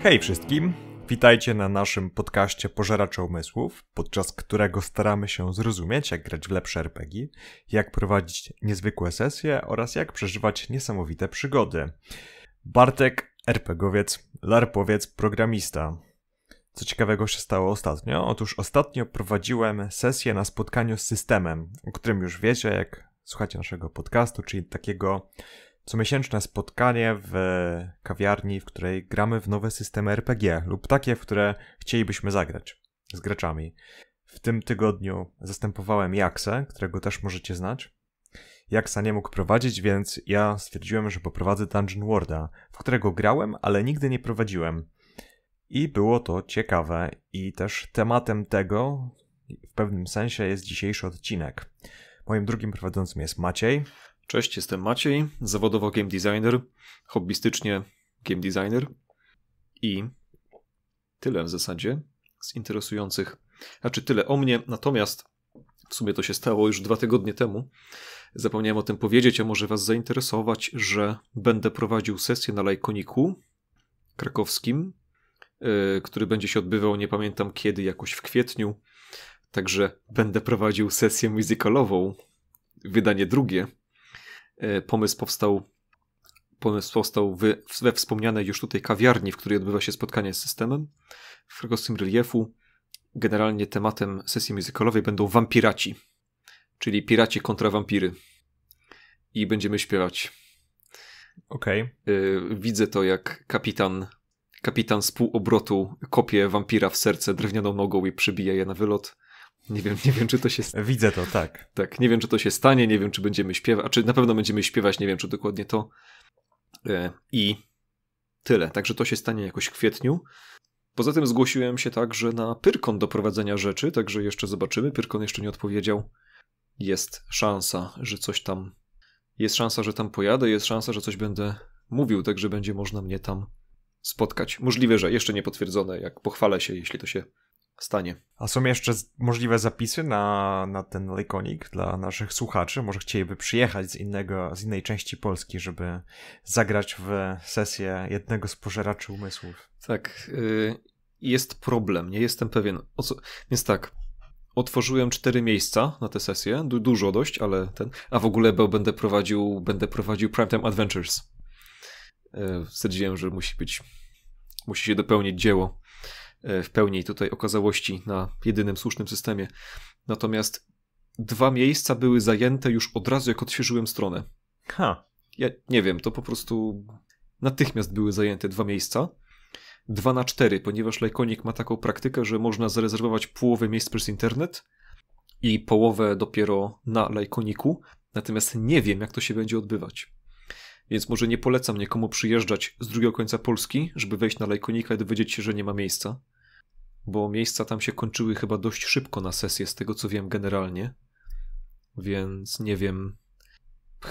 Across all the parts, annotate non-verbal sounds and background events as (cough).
Hej wszystkim! Witajcie na naszym podcaście Pożeracze Umysłów, podczas którego staramy się zrozumieć, jak grać w lepsze RPG, jak prowadzić niezwykłe sesje oraz jak przeżywać niesamowite przygody. Bartek, RPGowiec, LARPowiec, programista. Co ciekawego się stało ostatnio? Otóż ostatnio prowadziłem sesję na spotkaniu z systemem, o którym już wiecie, jak słuchacie naszego podcastu, czyli takiego comiesięczne spotkanie w kawiarni, w której gramy w nowe systemy RPG lub takie, w które chcielibyśmy zagrać z graczami. W tym tygodniu zastępowałem Jaksa, którego też możecie znać. Jaksa nie mógł prowadzić, więc ja stwierdziłem, że poprowadzę Dungeon Warda, w którego grałem, ale nigdy nie prowadziłem. I było to ciekawe i też tematem tego w pewnym sensie jest dzisiejszy odcinek. Moim drugim prowadzącym jest Maciej. Cześć, jestem Maciej, zawodowo game designer, hobbystycznie game designer i tyle w zasadzie z interesujących, znaczy tyle o mnie, natomiast w sumie to się stało już dwa tygodnie temu. Zapomniałem o tym powiedzieć, a może Was zainteresować, że będę prowadził sesję na Lajkoniku krakowskim, yy, który będzie się odbywał, nie pamiętam kiedy, jakoś w kwietniu. Także będę prowadził sesję muzykalową, wydanie drugie. E, pomysł powstał, pomysł powstał we, we wspomnianej już tutaj kawiarni, w której odbywa się spotkanie z systemem, w prostym reliefu. Generalnie tematem sesji muzykalowej będą wampiraci, czyli piraci kontra wampiry. I będziemy śpiewać. Okej. Okay. E, widzę to, jak kapitan kapitan z pół obrotu kopie wampira w serce drewnianą nogą i przybija je na wylot. Nie wiem, nie wiem, czy to się. Widzę to, tak. Tak, nie wiem, czy to się stanie, nie wiem, czy będziemy śpiewać, czy na pewno będziemy śpiewać, nie wiem, czy dokładnie to. E, I tyle. Także to się stanie jakoś w kwietniu. Poza tym zgłosiłem się także na Pyrkon do prowadzenia rzeczy, także jeszcze zobaczymy. Pyrkon jeszcze nie odpowiedział. Jest szansa, że coś tam. Jest szansa, że tam pojadę, jest szansa, że coś będę mówił, także będzie można mnie tam spotkać. Możliwe, że jeszcze nie potwierdzone, jak pochwalę się, jeśli to się stanie. A są jeszcze możliwe zapisy na, na ten Lakonik dla naszych słuchaczy? Może chcieliby przyjechać z, innego, z innej części Polski, żeby zagrać w sesję jednego z pożeraczy umysłów? Tak, y, jest problem, nie jestem pewien. Co... Więc tak, otworzyłem cztery miejsca na tę sesję, du dużo dość, ale ten... A w ogóle będę prowadził, będę prowadził Primetime Adventures. Yy, stwierdziłem, że musi być, musi się dopełnić dzieło. E, w pełni tutaj okazałości na jedynym słusznym systemie. Natomiast dwa miejsca były zajęte już od razu, jak odświeżyłem stronę. Ha. Ja nie wiem, to po prostu natychmiast były zajęte dwa miejsca. dwa na cztery, ponieważ Lajkonik ma taką praktykę, że można zarezerwować połowę miejsc przez internet i połowę dopiero na Lajkoniku. Natomiast nie wiem, jak to się będzie odbywać. Więc może nie polecam nikomu przyjeżdżać z drugiego końca Polski, żeby wejść na Lajkonika i dowiedzieć się, że nie ma miejsca. Bo miejsca tam się kończyły chyba dość szybko na sesję, z tego co wiem generalnie. Więc nie wiem.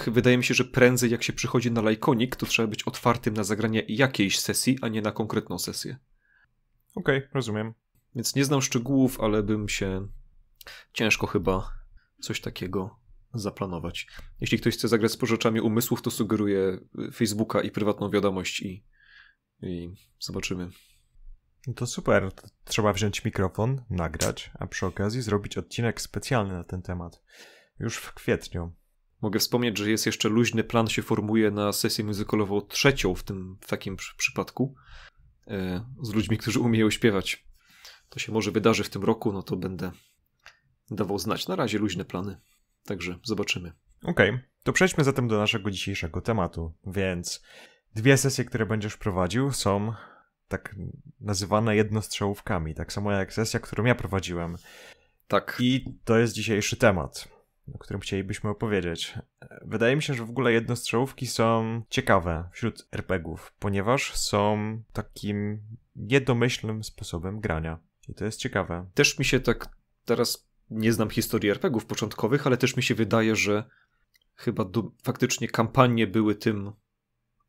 Wydaje mi się, że prędzej jak się przychodzi na Lajkonik, to trzeba być otwartym na zagranie jakiejś sesji, a nie na konkretną sesję. Okej, okay, rozumiem. Więc nie znam szczegółów, ale bym się ciężko chyba coś takiego zaplanować. Jeśli ktoś chce zagrać z pożyczami umysłów, to sugeruję Facebooka i prywatną wiadomość i, i zobaczymy. No to super. Trzeba wziąć mikrofon, nagrać, a przy okazji zrobić odcinek specjalny na ten temat. Już w kwietniu. Mogę wspomnieć, że jest jeszcze luźny plan, się formuje na sesję muzykolową trzecią w tym w takim przypadku e, z ludźmi, którzy umieją śpiewać. To się może wydarzy w tym roku, no to będę dawał znać. Na razie luźne plany. Także zobaczymy. Okej, okay. to przejdźmy zatem do naszego dzisiejszego tematu. Więc dwie sesje, które będziesz prowadził, są tak nazywane jednostrzałówkami. Tak samo jak sesja, którą ja prowadziłem. Tak. I to jest dzisiejszy temat, o którym chcielibyśmy opowiedzieć. Wydaje mi się, że w ogóle jednostrzałówki są ciekawe wśród RPGów, ponieważ są takim jednomyślnym sposobem grania. I to jest ciekawe. Też mi się tak teraz nie znam historii RPGów początkowych, ale też mi się wydaje, że chyba do, faktycznie kampanie były tym,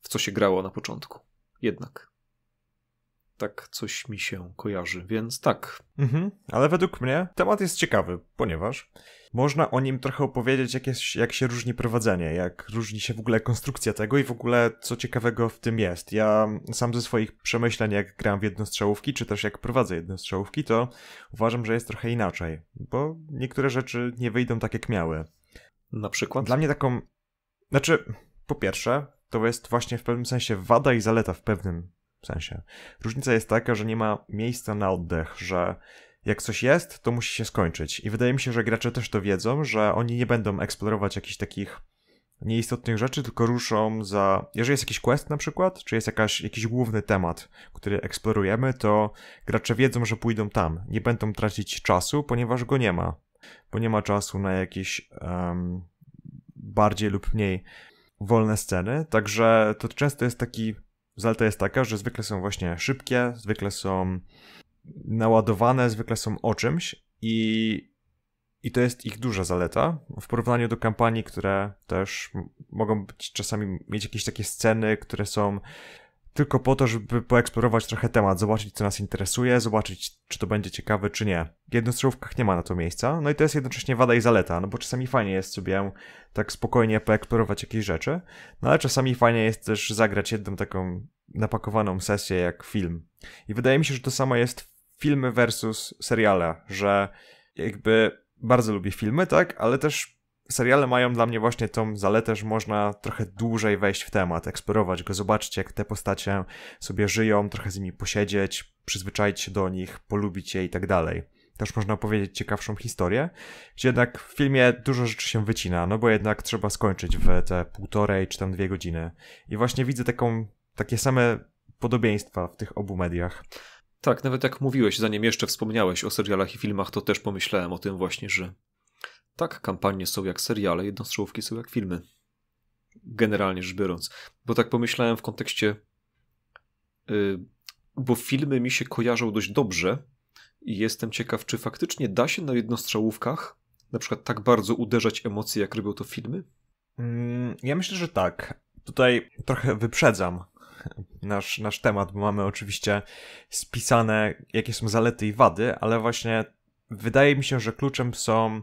w co się grało na początku. Jednak tak coś mi się kojarzy, więc tak. Mhm, ale według mnie temat jest ciekawy, ponieważ można o nim trochę opowiedzieć, jak, jest, jak się różni prowadzenie, jak różni się w ogóle konstrukcja tego i w ogóle co ciekawego w tym jest. Ja sam ze swoich przemyśleń, jak gram w jednostrzałówki, czy też jak prowadzę jednostrzałówki, to uważam, że jest trochę inaczej, bo niektóre rzeczy nie wyjdą tak, jak miały. Na przykład? Dla mnie taką... Znaczy, po pierwsze, to jest właśnie w pewnym sensie wada i zaleta w pewnym w sensie. Różnica jest taka, że nie ma miejsca na oddech, że jak coś jest, to musi się skończyć. I wydaje mi się, że gracze też to wiedzą, że oni nie będą eksplorować jakichś takich nieistotnych rzeczy, tylko ruszą za. Jeżeli jest jakiś quest na przykład, czy jest jakaś, jakiś główny temat, który eksplorujemy, to gracze wiedzą, że pójdą tam. Nie będą tracić czasu, ponieważ go nie ma. Bo nie ma czasu na jakieś um, bardziej lub mniej wolne sceny. Także to często jest taki Zaleta jest taka, że zwykle są właśnie szybkie, zwykle są naładowane, zwykle są o czymś i, i to jest ich duża zaleta w porównaniu do kampanii, które też mogą być czasami mieć jakieś takie sceny, które są tylko po to, żeby poeksplorować trochę temat, zobaczyć co nas interesuje, zobaczyć czy to będzie ciekawe, czy nie. W jednostrzałówkach nie ma na to miejsca, no i to jest jednocześnie wada i zaleta, no bo czasami fajnie jest sobie tak spokojnie poeksplorować jakieś rzeczy, no ale czasami fajnie jest też zagrać jedną taką napakowaną sesję jak film. I wydaje mi się, że to samo jest filmy versus seriale, że jakby bardzo lubię filmy, tak, ale też seriale mają dla mnie właśnie tą zaletę, że można trochę dłużej wejść w temat, eksplorować go, zobaczyć jak te postacie sobie żyją, trochę z nimi posiedzieć, przyzwyczaić się do nich, polubić je i tak dalej. Też można opowiedzieć ciekawszą historię, gdzie jednak w filmie dużo rzeczy się wycina, no bo jednak trzeba skończyć w te półtorej czy tam dwie godziny. I właśnie widzę taką, takie same podobieństwa w tych obu mediach. Tak, nawet jak mówiłeś, zanim jeszcze wspomniałeś o serialach i filmach, to też pomyślałem o tym właśnie, że tak, kampanie są jak seriale, jednostrzałówki są jak filmy. Generalnie rzecz biorąc. Bo tak pomyślałem w kontekście. Yy, bo filmy mi się kojarzą dość dobrze i jestem ciekaw, czy faktycznie da się na jednostrzałówkach na przykład tak bardzo uderzać emocje, jak robią to filmy? Mm, ja myślę, że tak. Tutaj trochę wyprzedzam nasz, nasz temat, bo mamy oczywiście spisane, jakie są zalety i wady, ale właśnie wydaje mi się, że kluczem są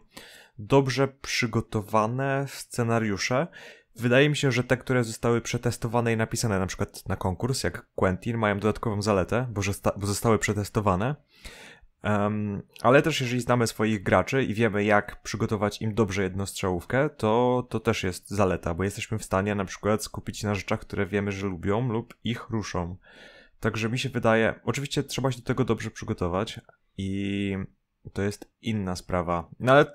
dobrze przygotowane scenariusze. Wydaje mi się, że te, które zostały przetestowane i napisane na przykład na konkurs, jak Quentin, mają dodatkową zaletę, bo, bo zostały przetestowane. Um, ale też jeżeli znamy swoich graczy i wiemy, jak przygotować im dobrze jednostrzałówkę, to, to też jest zaleta, bo jesteśmy w stanie na przykład skupić na rzeczach, które wiemy, że lubią lub ich ruszą. Także mi się wydaje, oczywiście trzeba się do tego dobrze przygotować i to jest inna sprawa. No ale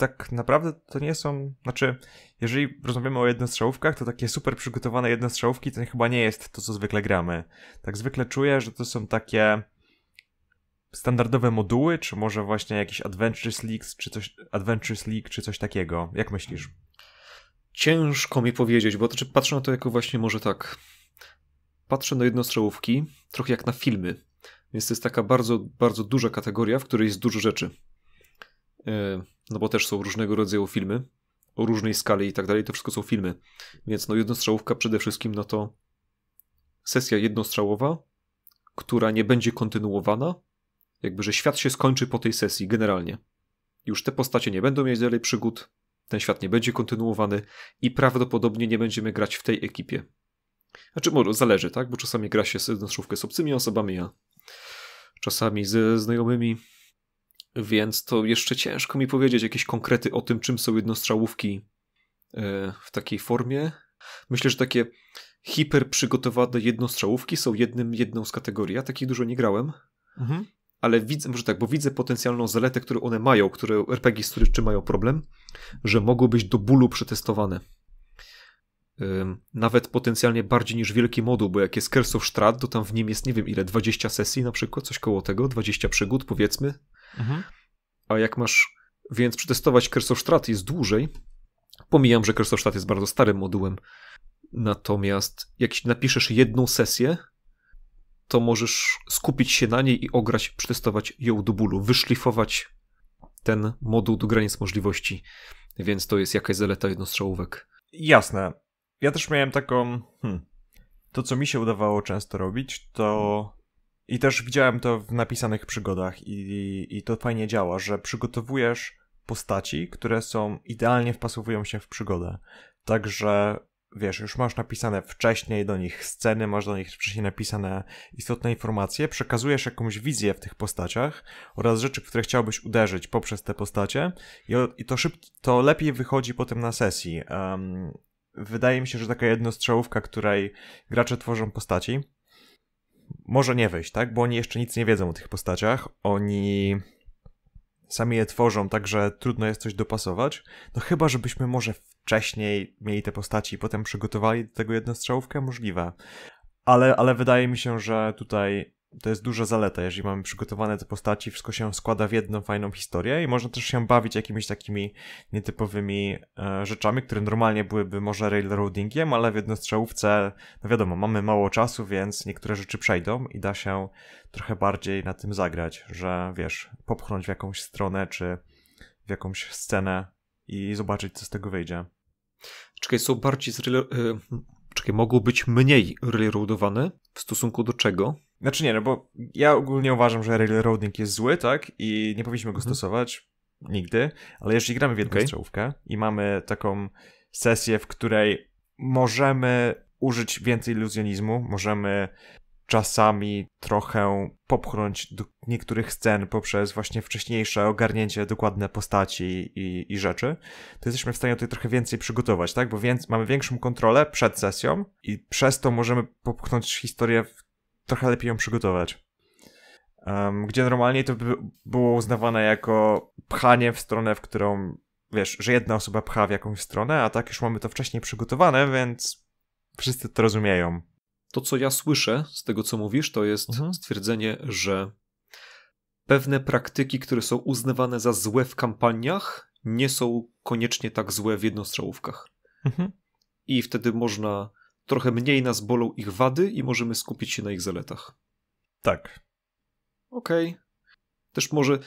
tak naprawdę to nie są, znaczy, jeżeli rozmawiamy o jednostrzałówkach, to takie super przygotowane jednostrzałówki to chyba nie jest to, co zwykle gramy. Tak zwykle czuję, że to są takie standardowe moduły, czy może właśnie jakiś Adventures League, czy coś, Adventures League, czy coś takiego. Jak myślisz? Ciężko mi powiedzieć, bo to, czy patrzę na to jako właśnie może tak. Patrzę na jednostrzałówki trochę jak na filmy. Więc to jest taka bardzo, bardzo duża kategoria, w której jest dużo rzeczy. Yy no bo też są różnego rodzaju filmy o różnej skali i tak dalej, to wszystko są filmy. Więc no jednostrzałówka przede wszystkim, no to sesja jednostrzałowa, która nie będzie kontynuowana, jakby, że świat się skończy po tej sesji generalnie. Już te postacie nie będą mieć dalej przygód, ten świat nie będzie kontynuowany i prawdopodobnie nie będziemy grać w tej ekipie. Znaczy, może zależy, tak? Bo czasami gra się z jednostrówkę z obcymi osobami, a czasami ze znajomymi, więc to jeszcze ciężko mi powiedzieć jakieś konkrety o tym, czym są jednostrzałówki e, w takiej formie. Myślę, że takie hiper przygotowane jednostrzałówki są jednym, jedną z kategorii. Ja takich dużo nie grałem, mhm. ale widzę, może tak, bo widzę potencjalną zaletę, którą one mają, które RPG, z którymi mają problem, że mogą być do bólu przetestowane. Nawet potencjalnie bardziej niż wielki moduł, bo jak jest Curse of Strat, to tam w nim jest nie wiem ile, 20 sesji na przykład, coś koło tego, 20 przygód powiedzmy, Mhm. A jak masz więc przetestować Kersosztrat jest dłużej. Pomijam, że Kersosztrat jest bardzo starym modułem. Natomiast jak napiszesz jedną sesję, to możesz skupić się na niej i ograć, przetestować ją do bólu, wyszlifować ten moduł do granic możliwości. Więc to jest jakaś zaleta jednostrzałówek. Jasne. Ja też miałem taką. Hmm. To, co mi się udawało często robić, to i też widziałem to w napisanych przygodach i, i, i to fajnie działa, że przygotowujesz postaci, które są idealnie wpasowują się w przygodę. Także wiesz, już masz napisane wcześniej do nich sceny, masz do nich wcześniej napisane istotne informacje, przekazujesz jakąś wizję w tych postaciach oraz rzeczy, które chciałbyś uderzyć poprzez te postacie i, i to szybko, to lepiej wychodzi potem na sesji. Um, wydaje mi się, że taka jednostrzałówka, której gracze tworzą postaci, może nie wyjść, tak? Bo oni jeszcze nic nie wiedzą o tych postaciach. Oni sami je tworzą, także trudno jest coś dopasować. No chyba, żebyśmy może wcześniej mieli te postaci i potem przygotowali do tego jednostrzałówkę, możliwe. Ale, ale wydaje mi się, że tutaj to jest duża zaleta, jeżeli mamy przygotowane te postaci, wszystko się składa w jedną fajną historię i można też się bawić jakimiś takimi nietypowymi e, rzeczami, które normalnie byłyby może railroadingiem, ale w jednostrzałówce, no wiadomo, mamy mało czasu, więc niektóre rzeczy przejdą i da się trochę bardziej na tym zagrać, że wiesz, popchnąć w jakąś stronę czy w jakąś scenę i zobaczyć, co z tego wyjdzie. Czekaj, są bardziej e, hmm, Czekaj, mogą być mniej railroadowane w stosunku do czego? Znaczy nie, no bo ja ogólnie uważam, że railroading jest zły, tak? I nie powinniśmy go mhm. stosować nigdy, ale jeżeli gramy w jedną okay. strzałówkę i mamy taką sesję, w której możemy użyć więcej iluzjonizmu, możemy czasami trochę popchnąć do niektórych scen poprzez właśnie wcześniejsze ogarnięcie dokładne postaci i, i rzeczy, to jesteśmy w stanie tutaj trochę więcej przygotować, tak? Bo więc mamy większą kontrolę przed sesją i przez to możemy popchnąć historię w trochę lepiej ją przygotować. Um, gdzie normalnie to by było uznawane jako pchanie w stronę, w którą wiesz, że jedna osoba pcha w jakąś stronę, a tak już mamy to wcześniej przygotowane, więc wszyscy to rozumieją. To, co ja słyszę z tego, co mówisz, to jest mhm. stwierdzenie, że pewne praktyki, które są uznawane za złe w kampaniach, nie są koniecznie tak złe w jednostrzałówkach. Mhm. I wtedy można trochę mniej nas bolą ich wady i możemy skupić się na ich zaletach. Tak. Okej. Okay. Też może,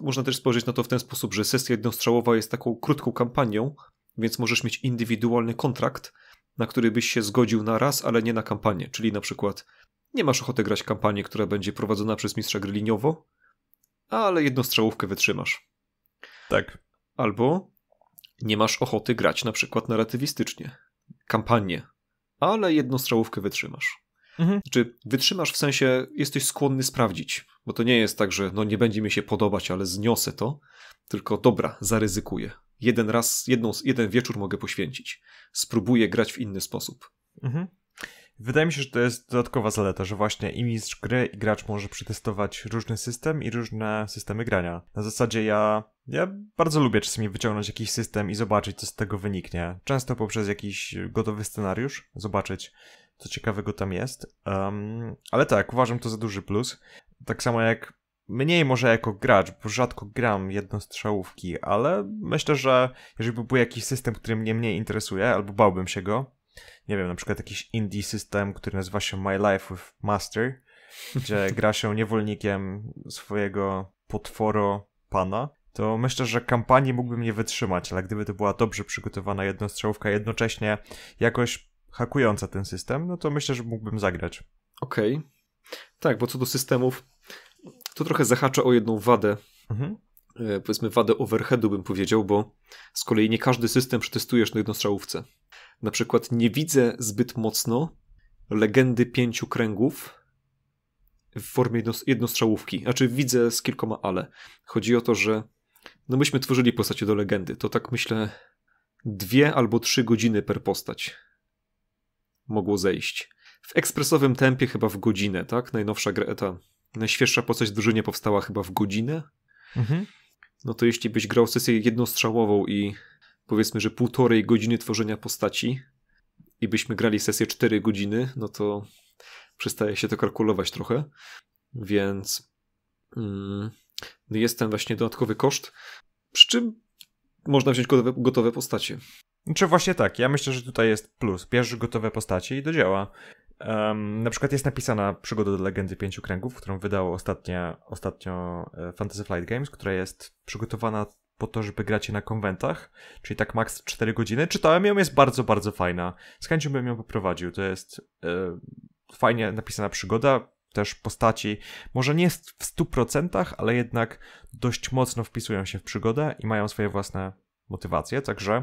można też spojrzeć na to w ten sposób, że sesja jednostrzałowa jest taką krótką kampanią, więc możesz mieć indywidualny kontrakt, na który byś się zgodził na raz, ale nie na kampanię. Czyli na przykład nie masz ochoty grać kampanię, która będzie prowadzona przez mistrza gry liniowo, ale jednostrzałówkę wytrzymasz. Tak. Albo nie masz ochoty grać na przykład narratywistycznie. Kampanię, ale jedną strzałówkę wytrzymasz. Mhm. Czy znaczy, wytrzymasz w sensie, jesteś skłonny sprawdzić, bo to nie jest tak, że no nie będzie mi się podobać, ale zniosę to, tylko dobra, zaryzykuję. Jeden raz, jedną, jeden wieczór mogę poświęcić. Spróbuję grać w inny sposób. Mhm. Wydaje mi się, że to jest dodatkowa zaleta, że właśnie i mistrz gry, i gracz może przetestować różny system i różne systemy grania. Na zasadzie ja ja bardzo lubię czasami wyciągnąć jakiś system i zobaczyć, co z tego wyniknie. Często poprzez jakiś gotowy scenariusz, zobaczyć, co ciekawego tam jest. Um, ale tak, uważam to za duży plus. Tak samo jak mniej może jako gracz, bo rzadko gram jednostrzałówki, ale myślę, że jeżeli by był jakiś system, który mnie mniej interesuje, albo bałbym się go, nie wiem, na przykład jakiś indie system, który nazywa się My Life with Master, gdzie (laughs) gra się niewolnikiem swojego potworo pana, to myślę, że kampanii mógłbym nie wytrzymać, ale gdyby to była dobrze przygotowana jednostrzałówka, jednocześnie jakoś hakująca ten system, no to myślę, że mógłbym zagrać. Okej. Okay. Tak, bo co do systemów, to trochę zahacza o jedną wadę. Mhm. E, powiedzmy wadę overheadu bym powiedział, bo z kolei nie każdy system przetestujesz na jednostrzałówce na przykład nie widzę zbyt mocno legendy pięciu kręgów w formie jednostrzałówki. Znaczy widzę z kilkoma ale. Chodzi o to, że no myśmy tworzyli postacie do legendy. To tak myślę dwie albo trzy godziny per postać mogło zejść. W ekspresowym tempie chyba w godzinę, tak? Najnowsza gra, ta najświeższa postać w drużynie powstała chyba w godzinę. Mhm. No to jeśli byś grał sesję jednostrzałową i powiedzmy, że półtorej godziny tworzenia postaci i byśmy grali sesję 4 godziny, no to przestaje się to kalkulować trochę. Więc mm, no jest ten właśnie dodatkowy koszt. Przy czym można wziąć gotowe, gotowe postacie. Czy znaczy właśnie tak? Ja myślę, że tutaj jest plus. Bierzesz gotowe postacie i do działa. Um, na przykład jest napisana Przygoda do Legendy Pięciu Kręgów, którą wydało ostatnio, ostatnio e, Fantasy Flight Games, która jest przygotowana po to, żeby gracie na konwentach, czyli tak maks 4 godziny. Czytałem ją, jest bardzo, bardzo fajna. Z chęcią bym ją poprowadził. To jest yy, fajnie napisana przygoda, też postaci, może nie w 100%, ale jednak dość mocno wpisują się w przygodę i mają swoje własne motywacje, także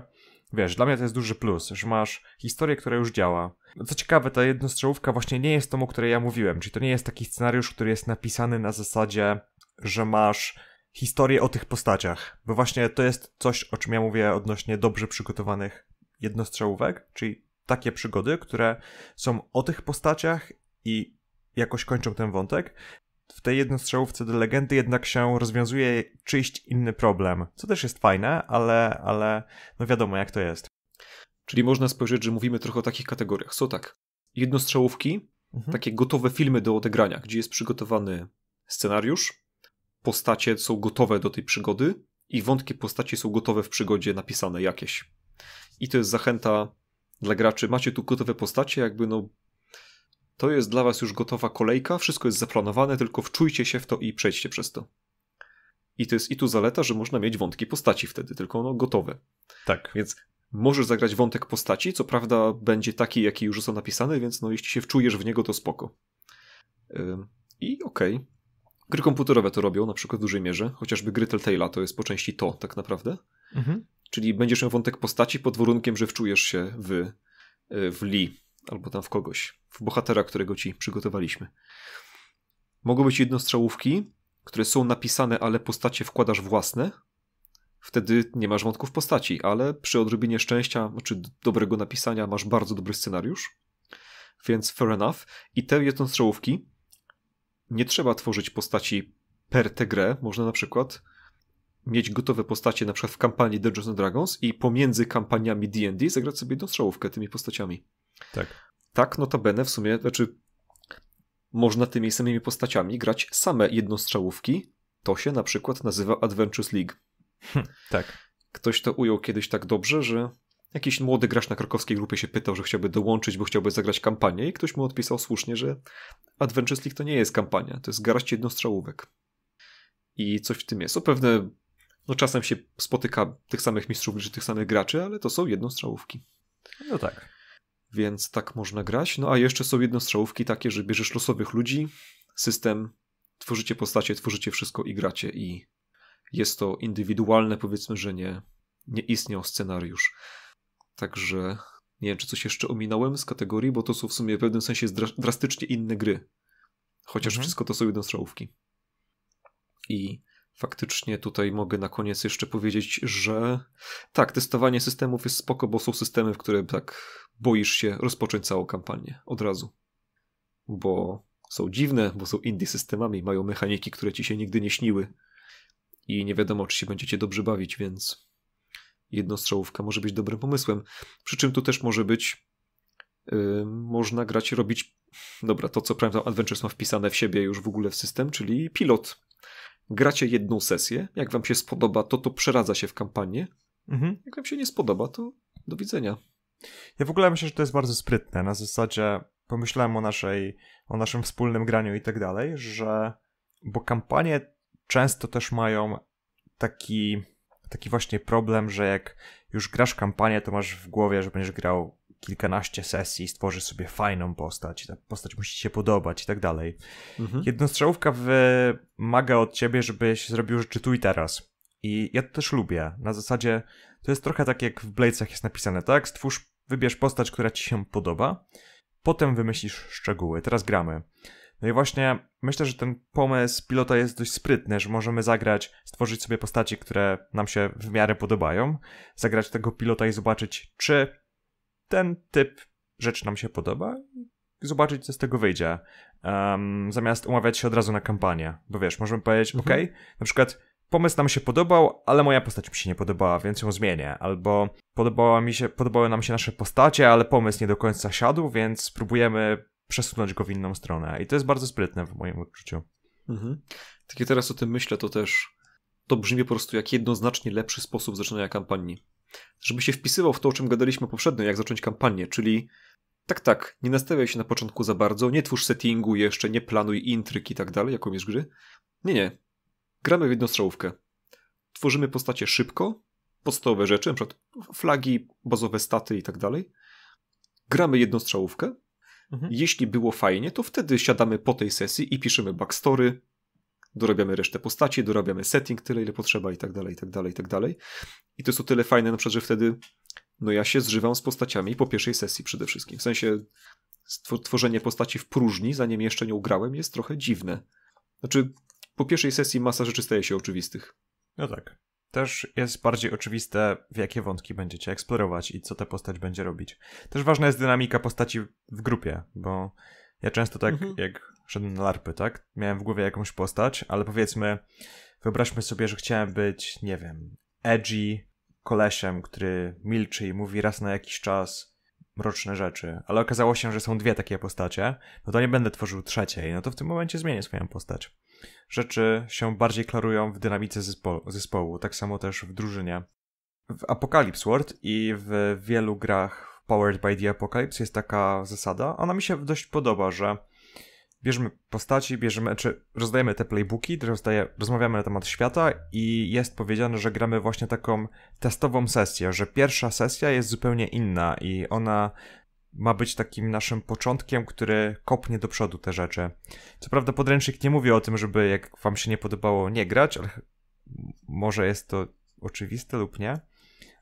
wiesz, dla mnie to jest duży plus, że masz historię, która już działa. Co ciekawe, ta jednostrzałówka właśnie nie jest tą, o której ja mówiłem, czyli to nie jest taki scenariusz, który jest napisany na zasadzie, że masz historię o tych postaciach, bo właśnie to jest coś, o czym ja mówię odnośnie dobrze przygotowanych jednostrzałówek, czyli takie przygody, które są o tych postaciach i jakoś kończą ten wątek. W tej jednostrzałówce do legendy jednak się rozwiązuje czyjś inny problem, co też jest fajne, ale, ale no wiadomo jak to jest. Czyli można spojrzeć, że mówimy trochę o takich kategoriach. Są tak, jednostrzałówki, mhm. takie gotowe filmy do odegrania, gdzie jest przygotowany scenariusz, postacie są gotowe do tej przygody i wątki postaci są gotowe w przygodzie napisane jakieś. I to jest zachęta dla graczy. Macie tu gotowe postacie, jakby no to jest dla was już gotowa kolejka, wszystko jest zaplanowane, tylko wczujcie się w to i przejdźcie przez to. I to jest i tu zaleta, że można mieć wątki postaci wtedy, tylko no gotowe. Tak. Więc możesz zagrać wątek postaci, co prawda będzie taki, jaki już został napisany, więc no jeśli się wczujesz w niego, to spoko. Yy, I okej. Okay. Gry komputerowe to robią, na przykład w dużej mierze, chociażby gry Telltale'a to jest po części to tak naprawdę. Mhm. Czyli będziesz miał wątek postaci pod warunkiem, że wczujesz się w, y, w Lee albo tam w kogoś, w bohatera, którego ci przygotowaliśmy. Mogą być jednostrzałówki, które są napisane, ale postacie wkładasz własne. Wtedy nie masz wątków postaci, ale przy odrobinie szczęścia czy dobrego napisania masz bardzo dobry scenariusz. Więc fair enough. I te jednostrzałówki nie trzeba tworzyć postaci per tę grę. Można na przykład mieć gotowe postacie na przykład w kampanii Dungeons and Dragons i pomiędzy kampaniami D&D zagrać sobie jedną strzałówkę tymi postaciami. Tak. Tak, notabene w sumie, znaczy można tymi samymi postaciami grać same jednostrzałówki. To się na przykład nazywa Adventures League. Hm, tak. Ktoś to ujął kiedyś tak dobrze, że Jakiś młody gracz na krakowskiej grupie się pytał, że chciałby dołączyć, bo chciałby zagrać kampanię i ktoś mu odpisał słusznie, że Adventures League to nie jest kampania, to jest garść jednostrzałówek. I coś w tym jest. O pewne, no czasem się spotyka tych samych mistrzów czy tych samych graczy, ale to są jednostrzałówki. No tak. Więc tak można grać. No a jeszcze są jednostrzałówki takie, że bierzesz losowych ludzi, system, tworzycie postacie, tworzycie wszystko i gracie i jest to indywidualne, powiedzmy, że nie, nie istniał scenariusz. Także nie wiem, czy coś jeszcze ominąłem z kategorii, bo to są w sumie w pewnym sensie drastycznie inne gry. Chociaż mhm. wszystko to są strzałówki. I faktycznie tutaj mogę na koniec jeszcze powiedzieć, że tak, testowanie systemów jest spoko, bo są systemy, w które tak boisz się rozpocząć całą kampanię od razu. Bo są dziwne, bo są indie systemami, mają mechaniki, które ci się nigdy nie śniły. I nie wiadomo, czy się będziecie dobrze bawić, więc jednostrzałówka może być dobrym pomysłem. Przy czym tu też może być, yy, można grać, i robić, dobra, to co prawda Adventures ma wpisane w siebie już w ogóle w system, czyli pilot. Gracie jedną sesję, jak wam się spodoba, to to przeradza się w kampanię. Mhm. Jak wam się nie spodoba, to do widzenia. Ja w ogóle myślę, że to jest bardzo sprytne. Na zasadzie pomyślałem o naszej, o naszym wspólnym graniu i tak dalej, że bo kampanie często też mają taki taki właśnie problem, że jak już grasz kampanię, to masz w głowie, że będziesz grał kilkanaście sesji, stworzysz sobie fajną postać, ta postać musi ci się podobać i tak dalej. Mhm. Jednostrzałówka wymaga od ciebie, żebyś zrobił rzeczy tu i teraz. I ja to też lubię. Na zasadzie to jest trochę tak jak w Bladesach jest napisane, tak? Stwórz, wybierz postać, która ci się podoba, potem wymyślisz szczegóły. Teraz gramy. No i właśnie myślę, że ten pomysł pilota jest dość sprytny, że możemy zagrać, stworzyć sobie postaci, które nam się w miarę podobają, zagrać tego pilota i zobaczyć, czy ten typ rzeczy nam się podoba zobaczyć, co z tego wyjdzie. Um, zamiast umawiać się od razu na kampanię. Bo wiesz, możemy powiedzieć, mhm. ok, na przykład pomysł nam się podobał, ale moja postać mi się nie podobała, więc ją zmienię. Albo podobała mi się, podobały nam się nasze postacie, ale pomysł nie do końca siadł, więc spróbujemy przesunąć go w inną stronę. I to jest bardzo sprytne w moim odczuciu. Mhm. Tak jak teraz o tym myślę, to też to brzmi po prostu jak jednoznacznie lepszy sposób zaczynania kampanii. Żeby się wpisywał w to, o czym gadaliśmy poprzednio, jak zacząć kampanię, czyli tak, tak, nie nastawiaj się na początku za bardzo, nie twórz settingu jeszcze, nie planuj intryg i tak dalej, jaką jest gry. Nie, nie. Gramy w jednostrzałówkę. Tworzymy postacie szybko, podstawowe rzeczy, np. flagi, bazowe staty i tak dalej. Gramy jednostrzałówkę, Mhm. Jeśli było fajnie, to wtedy siadamy po tej sesji i piszemy backstory, dorabiamy resztę postaci, dorabiamy setting, tyle ile potrzeba i tak dalej, i tak dalej, i tak dalej. I to jest o tyle fajne, na przykład, że wtedy no ja się zżywam z postaciami po pierwszej sesji przede wszystkim. W sensie tworzenie postaci w próżni, zanim jeszcze nie ugrałem, jest trochę dziwne. Znaczy, po pierwszej sesji masa rzeczy staje się oczywistych. No tak też jest bardziej oczywiste, w jakie wątki będziecie eksplorować i co ta postać będzie robić. Też ważna jest dynamika postaci w grupie, bo ja często tak, mhm. jak szedłem na larpy, tak, miałem w głowie jakąś postać, ale powiedzmy, wyobraźmy sobie, że chciałem być, nie wiem, edgy kolesiem, który milczy i mówi raz na jakiś czas mroczne rzeczy, ale okazało się, że są dwie takie postacie, no to nie będę tworzył trzeciej, no to w tym momencie zmienię swoją postać rzeczy się bardziej klarują w dynamice zespołu, tak samo też w drużynie. W Apocalypse World i w wielu grach Powered by the Apocalypse jest taka zasada. Ona mi się dość podoba, że bierzemy postaci, bierzemy, czy rozdajemy te playbooki, rozdaje, rozmawiamy na temat świata i jest powiedziane, że gramy właśnie taką testową sesję, że pierwsza sesja jest zupełnie inna i ona ma być takim naszym początkiem, który kopnie do przodu te rzeczy. Co prawda podręcznik nie mówi o tym, żeby jak wam się nie podobało nie grać, ale może jest to oczywiste lub nie.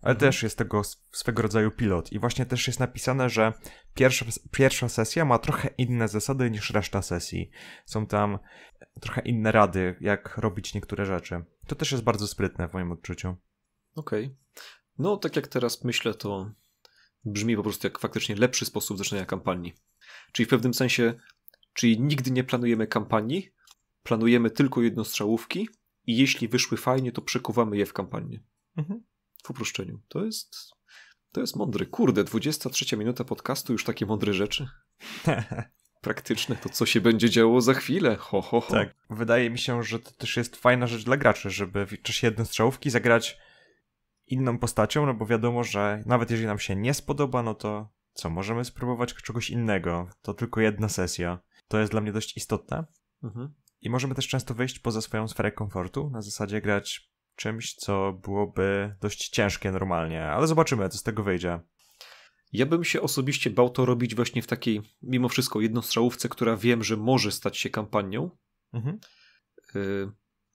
Ale mhm. też jest tego swego rodzaju pilot. I właśnie też jest napisane, że pierwsza, pierwsza sesja ma trochę inne zasady niż reszta sesji. Są tam trochę inne rady, jak robić niektóre rzeczy. To też jest bardzo sprytne w moim odczuciu. Okej. Okay. No, tak jak teraz myślę, to brzmi po prostu jak faktycznie lepszy sposób zaczynania kampanii. Czyli w pewnym sensie, czyli nigdy nie planujemy kampanii, planujemy tylko jednostrzałówki i jeśli wyszły fajnie, to przekuwamy je w kampanię. Mhm. W uproszczeniu. To jest, to jest mądry. Kurde, 23 minuta podcastu, już takie mądre rzeczy. (laughs) Praktyczne, to co się będzie działo za chwilę. Ho, ho, ho. Tak. Wydaje mi się, że to też jest fajna rzecz dla graczy, żeby w czasie jednostrzałówki zagrać inną postacią, no bo wiadomo, że nawet jeżeli nam się nie spodoba, no to co, możemy spróbować czegoś innego. To tylko jedna sesja. To jest dla mnie dość istotne. Mhm. I możemy też często wyjść poza swoją sferę komfortu, na zasadzie grać czymś, co byłoby dość ciężkie normalnie, ale zobaczymy, co z tego wyjdzie. Ja bym się osobiście bał to robić właśnie w takiej, mimo wszystko, jednostrzałówce, która wiem, że może stać się kampanią. Mhm. Y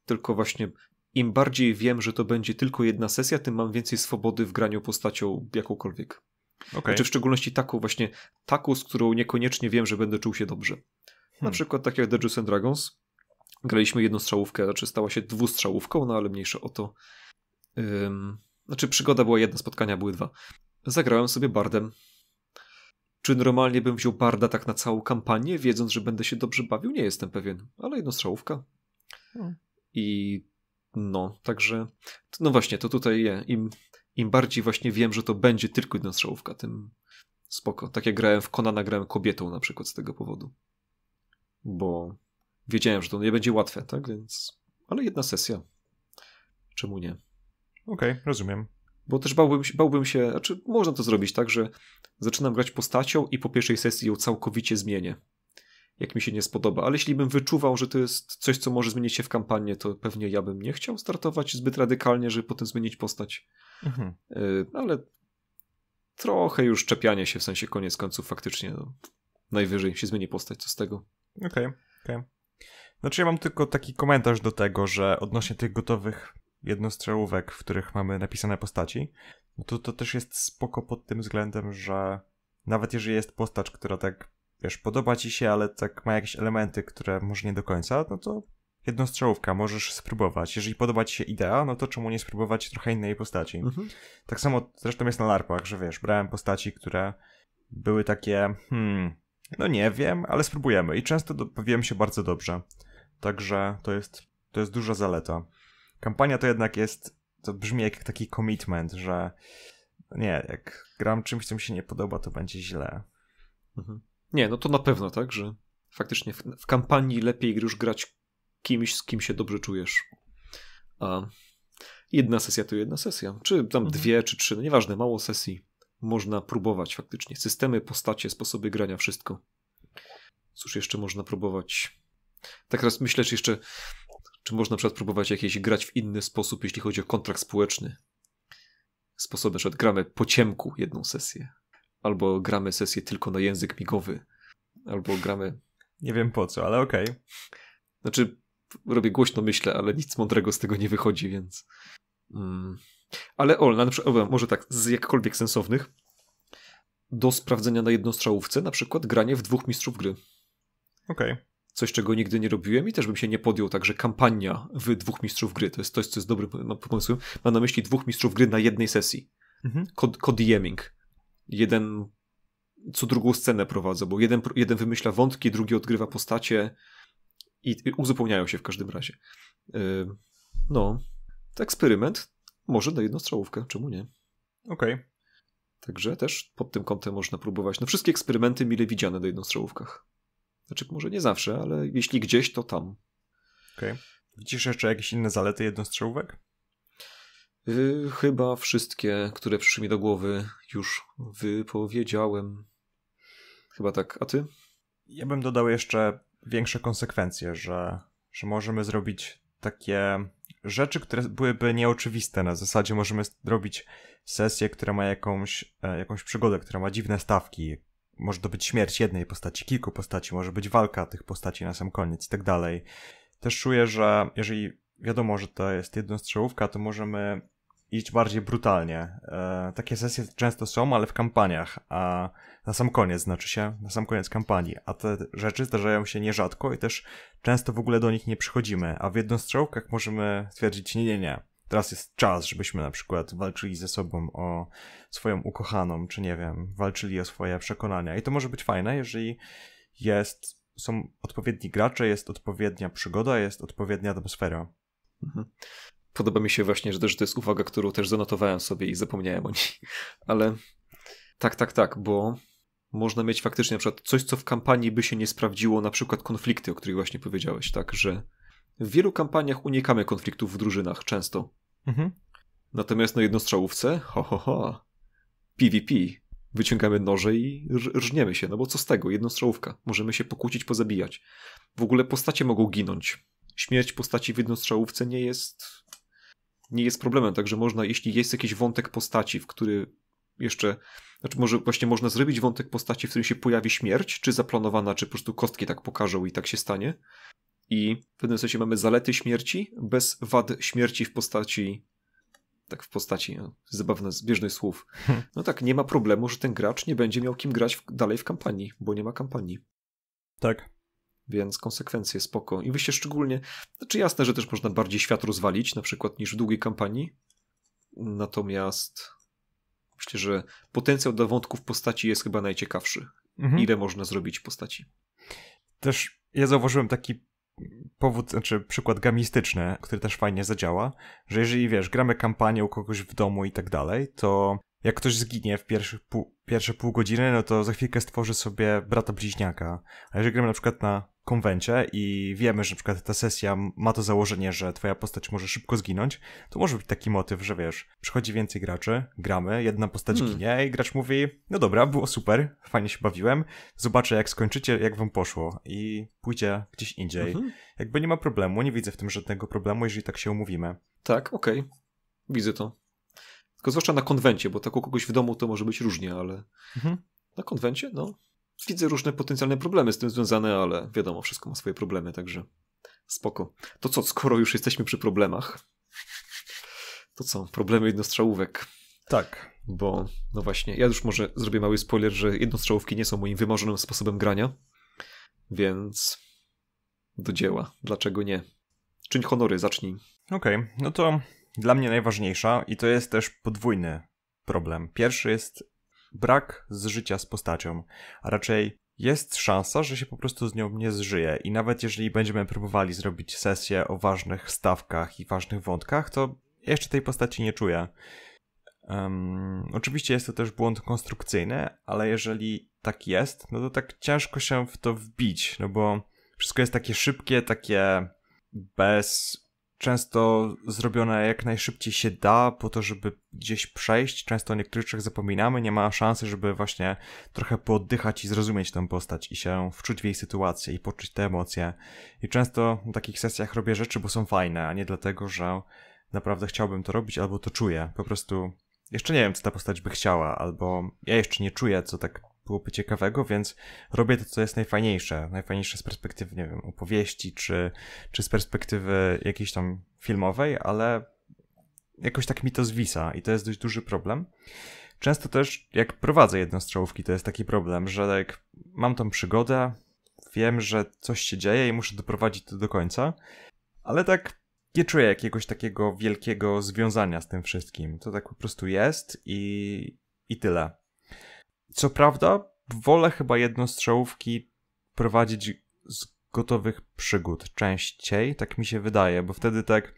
tylko właśnie im bardziej wiem, że to będzie tylko jedna sesja, tym mam więcej swobody w graniu postacią jakąkolwiek. Okay. Znaczy w szczególności taką właśnie, taką, z którą niekoniecznie wiem, że będę czuł się dobrze. Hmm. Na przykład tak jak Dungeons and Dragons, graliśmy jedną strzałówkę, znaczy stała się dwustrzałówką, no ale mniejsze o to. Ym... Znaczy przygoda była jedna, spotkania były dwa. Zagrałem sobie bardem. Czy normalnie bym wziął barda tak na całą kampanię, wiedząc, że będę się dobrze bawił? Nie jestem pewien, ale jednostrzałówka. Hmm. I no, także, no właśnie, to tutaj je. Im, im bardziej właśnie wiem, że to będzie tylko jedna strzałówka, tym spoko. Tak jak grałem w Konana, grałem kobietą na przykład z tego powodu. Bo wiedziałem, że to nie będzie łatwe, tak? Więc, ale jedna sesja. Czemu nie? Okej, okay, rozumiem. Bo też bałbym, bałbym się, znaczy można to zrobić tak, że zaczynam grać postacią i po pierwszej sesji ją całkowicie zmienię jak mi się nie spodoba. Ale jeśli bym wyczuwał, że to jest coś, co może zmienić się w kampanii, to pewnie ja bym nie chciał startować zbyt radykalnie, żeby potem zmienić postać. Mhm. Y, ale trochę już czepianie się, w sensie koniec końców faktycznie no, najwyżej się zmieni postać, co z tego. Okej, okay, okej. Okay. Znaczy ja mam tylko taki komentarz do tego, że odnośnie tych gotowych jednostrzałówek, w których mamy napisane postaci, no to to też jest spoko pod tym względem, że nawet jeżeli jest postać, która tak wiesz, podoba ci się, ale tak ma jakieś elementy, które może nie do końca, no to jednostrzałówka, możesz spróbować. Jeżeli podoba ci się idea, no to czemu nie spróbować trochę innej postaci? Mhm. Tak samo zresztą jest na larpach, że wiesz, brałem postaci, które były takie, hmm, no nie wiem, ale spróbujemy. I często bawiłem się bardzo dobrze. Także to jest, to jest duża zaleta. Kampania to jednak jest, to brzmi jak taki commitment, że nie, jak gram czymś, co mi się nie podoba, to będzie źle. Mhm. Nie, no to na pewno tak, że faktycznie w, w kampanii lepiej już grać kimś, z kim się dobrze czujesz. A jedna sesja to jedna sesja. Czy tam mhm. dwie, czy trzy, no nieważne, mało sesji. Można próbować faktycznie. Systemy, postacie, sposoby grania, wszystko. Cóż jeszcze można próbować? Tak teraz myślę, czy jeszcze, czy można przykład próbować jakieś grać w inny sposób, jeśli chodzi o kontrakt społeczny. Sposoby, że gramy po ciemku jedną sesję, albo gramy sesję tylko na język migowy, albo gramy. Nie wiem po co, ale okej. Okay. Znaczy, robię głośno myślę, ale nic mądrego z tego nie wychodzi, więc. Mm. Ale o, na przykład, o, może tak, z jakkolwiek sensownych, do sprawdzenia na jednostrzałówce, na przykład granie w dwóch mistrzów gry. Okej. Okay. Coś, czego nigdy nie robiłem i też bym się nie podjął, także kampania w dwóch mistrzów gry. To jest coś, co jest dobrym pomysłem. Mam na myśli dwóch mistrzów gry na jednej sesji. Mhm. Cod, jeden co drugą scenę prowadzą, bo jeden, jeden wymyśla wątki, drugi odgrywa postacie i, i uzupełniają się w każdym razie. Yy, no, to eksperyment może na jedną strzałówkę, czemu nie? Okej. Okay. Także też pod tym kątem można próbować. No wszystkie eksperymenty mile widziane na jednostrzałówkach. Znaczy może nie zawsze, ale jeśli gdzieś, to tam. Okej. Okay. Widzisz jeszcze jakieś inne zalety jednostrzałówek? Y, chyba wszystkie, które przyszły mi do głowy, już wypowiedziałem. Chyba tak, a ty? Ja bym dodał jeszcze większe konsekwencje, że, że możemy zrobić takie rzeczy, które byłyby nieoczywiste. Na zasadzie możemy zrobić sesję, która ma jakąś, e, jakąś przygodę, która ma dziwne stawki. Może to być śmierć jednej postaci, kilku postaci, może być walka tych postaci na sam koniec i tak dalej. Też czuję, że jeżeli wiadomo, że to jest jedna strzałówka, to możemy iść bardziej brutalnie. E, takie sesje często są, ale w kampaniach, a na sam koniec, znaczy się na sam koniec kampanii, a te rzeczy zdarzają się nierzadko i też często w ogóle do nich nie przychodzimy, a w jednostrzałkach możemy stwierdzić nie, nie, nie. Teraz jest czas, żebyśmy na przykład walczyli ze sobą o swoją ukochaną, czy nie wiem, walczyli o swoje przekonania. I to może być fajne, jeżeli jest, są odpowiedni gracze, jest odpowiednia przygoda, jest odpowiednia atmosfera. Mhm. Podoba mi się właśnie, że, też, że to jest uwaga, którą też zanotowałem sobie i zapomniałem o niej. (laughs) Ale tak, tak, tak, bo można mieć faktycznie na przykład coś, co w kampanii by się nie sprawdziło, na przykład konflikty, o których właśnie powiedziałeś, tak, że w wielu kampaniach unikamy konfliktów w drużynach często. Mhm. Natomiast na jednostrzałówce, ho, ho, ho, PvP, wyciągamy noże i rżniemy się, no bo co z tego, jednostrzałówka, możemy się pokłócić, pozabijać. W ogóle postacie mogą ginąć. Śmierć postaci w jednostrzałówce nie jest nie jest problemem. Także można, jeśli jest jakiś wątek postaci, w który jeszcze, znaczy może właśnie można zrobić wątek postaci, w którym się pojawi śmierć, czy zaplanowana, czy po prostu kostki tak pokażą i tak się stanie. I w pewnym sensie mamy zalety śmierci bez wad śmierci w postaci tak w postaci no, zabawne, zbieżnych słów. Hmm. No tak, nie ma problemu, że ten gracz nie będzie miał kim grać w, dalej w kampanii, bo nie ma kampanii. Tak więc konsekwencje spoko. I wyście szczególnie, znaczy jasne, że też można bardziej świat rozwalić, na przykład niż w długiej kampanii, natomiast myślę, że potencjał dla wątków postaci jest chyba najciekawszy. Mhm. Ile można zrobić postaci. Też ja zauważyłem taki powód, znaczy przykład gamistyczny, który też fajnie zadziała, że jeżeli wiesz, gramy kampanię u kogoś w domu i tak dalej, to jak ktoś zginie w pierwszych pół, pierwsze pół godziny, no to za chwilkę stworzy sobie brata bliźniaka. A jeżeli gramy na przykład na konwencie i wiemy, że na przykład ta sesja ma to założenie, że twoja postać może szybko zginąć, to może być taki motyw, że wiesz, przychodzi więcej graczy, gramy, jedna postać hmm. ginie i gracz mówi, no dobra, było super, fajnie się bawiłem, zobaczę jak skończycie, jak wam poszło i pójdzie gdzieś indziej. Mhm. Jakby nie ma problemu, nie widzę w tym żadnego problemu, jeżeli tak się umówimy. Tak, okej, okay. widzę to. Tylko zwłaszcza na konwencie, bo tak u kogoś w domu to może być różnie, ale mhm. na konwencie, no, widzę różne potencjalne problemy z tym związane, ale wiadomo, wszystko ma swoje problemy, także spoko. To co, skoro już jesteśmy przy problemach, to co, problemy jednostrzałówek. Tak. Bo, no właśnie, ja już może zrobię mały spoiler, że jednostrzałówki nie są moim wymarzonym sposobem grania, więc do dzieła. Dlaczego nie? Czyń honory, zacznij. Okej, okay, no to dla mnie najważniejsza i to jest też podwójny problem. Pierwszy jest brak z życia z postacią, a raczej jest szansa, że się po prostu z nią nie zżyje i nawet jeżeli będziemy próbowali zrobić sesję o ważnych stawkach i ważnych wątkach, to jeszcze tej postaci nie czuję. Um, oczywiście jest to też błąd konstrukcyjny, ale jeżeli tak jest, no to tak ciężko się w to wbić, no bo wszystko jest takie szybkie, takie bez często zrobione jak najszybciej się da, po to, żeby gdzieś przejść. Często o niektórych rzeczach zapominamy, nie ma szansy, żeby właśnie trochę pooddychać i zrozumieć tę postać i się wczuć w jej sytuację i poczuć te emocje. I często w takich sesjach robię rzeczy, bo są fajne, a nie dlatego, że naprawdę chciałbym to robić albo to czuję. Po prostu jeszcze nie wiem, co ta postać by chciała, albo ja jeszcze nie czuję, co tak byłoby ciekawego, więc robię to, co jest najfajniejsze. Najfajniejsze z perspektywy, nie wiem, opowieści, czy, czy z perspektywy jakiejś tam filmowej, ale jakoś tak mi to zwisa i to jest dość duży problem. Często też, jak prowadzę jednostrzałówki, to jest taki problem, że jak mam tą przygodę, wiem, że coś się dzieje i muszę doprowadzić to do końca, ale tak nie czuję jakiegoś takiego wielkiego związania z tym wszystkim. To tak po prostu jest i, i tyle. Co prawda, wolę chyba jednostrzałówki prowadzić z gotowych przygód częściej, tak mi się wydaje, bo wtedy tak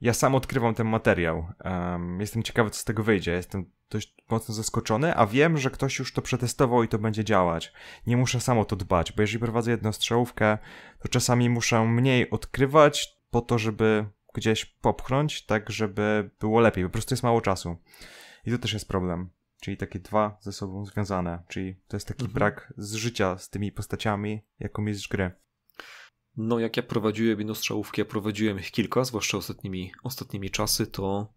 ja sam odkrywam ten materiał. Um, jestem ciekawy, co z tego wyjdzie. Jestem dość mocno zaskoczony, a wiem, że ktoś już to przetestował i to będzie działać. Nie muszę samo to dbać, bo jeżeli prowadzę jednostrzałówkę, to czasami muszę mniej odkrywać po to, żeby gdzieś popchnąć, tak żeby było lepiej. Po prostu jest mało czasu. I to też jest problem czyli takie dwa ze sobą związane, czyli to jest taki mhm. brak z życia z tymi postaciami jako mistrz gry. No, jak ja prowadziłem jedną strzałówkę, ja prowadziłem ich kilka, zwłaszcza ostatnimi, ostatnimi czasy, to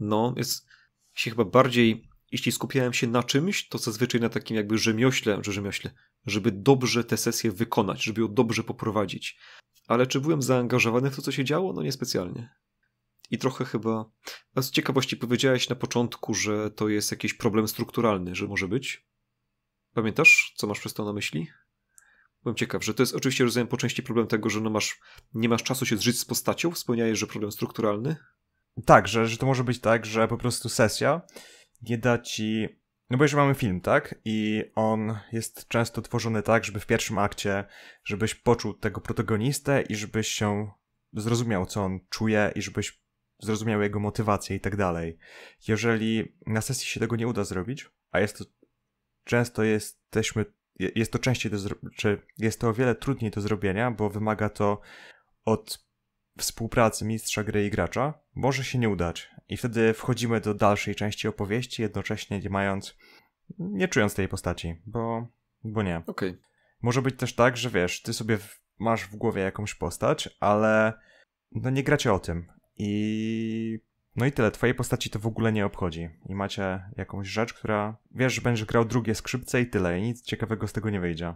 no, jest się chyba bardziej, jeśli skupiałem się na czymś, to zazwyczaj na takim jakby rzemiośle, że rzemiośle, żeby dobrze tę sesję wykonać, żeby ją dobrze poprowadzić. Ale czy byłem zaangażowany w to, co się działo? No niespecjalnie i trochę chyba. z ciekawości powiedziałeś na początku, że to jest jakiś problem strukturalny, że może być. Pamiętasz, co masz przez to na myśli? Byłem ciekaw, że to jest oczywiście rozumiem po części problem tego, że no masz, nie masz czasu się zżyć z postacią, wspomniałeś, że problem strukturalny. Tak, że, że to może być tak, że po prostu sesja nie da ci no bo jeżeli mamy film, tak? I on jest często tworzony tak, żeby w pierwszym akcie, żebyś poczuł tego protagonistę i żebyś się zrozumiał, co on czuje i żebyś zrozumiały jego motywację i tak dalej. Jeżeli na sesji się tego nie uda zrobić, a jest to często jesteśmy, jest to częściej do czy jest to o wiele trudniej do zrobienia, bo wymaga to od współpracy mistrza gry i gracza, może się nie udać. I wtedy wchodzimy do dalszej części opowieści, jednocześnie nie mając, nie czując tej postaci, bo, bo nie. Okay. Może być też tak, że wiesz, ty sobie masz w głowie jakąś postać, ale no nie gracie o tym. I no i tyle, twojej postaci to w ogóle nie obchodzi. I macie jakąś rzecz, która wiesz, że będziesz grał drugie skrzypce i tyle, i nic ciekawego z tego nie wyjdzie.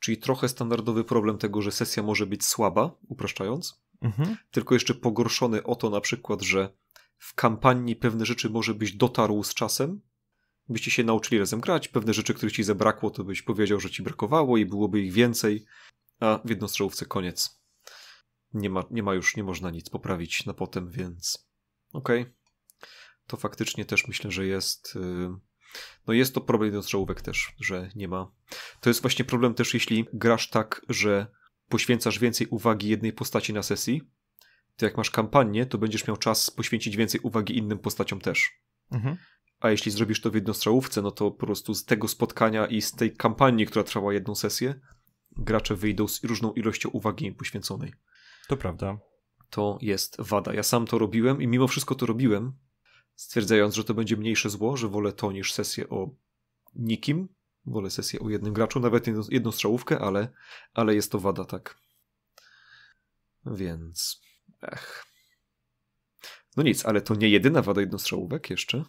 Czyli trochę standardowy problem tego, że sesja może być słaba, upraszczając, mhm. tylko jeszcze pogorszony o to na przykład, że w kampanii pewne rzeczy może byś dotarł z czasem, byście się nauczyli razem grać, pewne rzeczy, których ci zabrakło, to byś powiedział, że ci brakowało i byłoby ich więcej, a w jednostrzałówce koniec nie ma, nie ma już, nie można nic poprawić na potem, więc okej. Okay. To faktycznie też myślę, że jest. Y, no jest to problem jednostrzałówek też, że nie ma. To jest właśnie problem też, jeśli grasz tak, że poświęcasz więcej uwagi jednej postaci na sesji, to jak masz kampanię, to będziesz miał czas poświęcić więcej uwagi innym postaciom też. Mhm. A jeśli zrobisz to w jednostrzałówce, no to po prostu z tego spotkania i z tej kampanii, która trwała jedną sesję, gracze wyjdą z różną ilością uwagi im poświęconej. To prawda. To jest wada. Ja sam to robiłem i mimo wszystko to robiłem, stwierdzając, że to będzie mniejsze zło, że wolę to niż sesję o nikim. Wolę sesję o jednym graczu, nawet jedną, jedną strzałówkę, ale, ale jest to wada, tak. Więc. Ech. No nic, ale to nie jedyna wada jednostrzałówek jeszcze.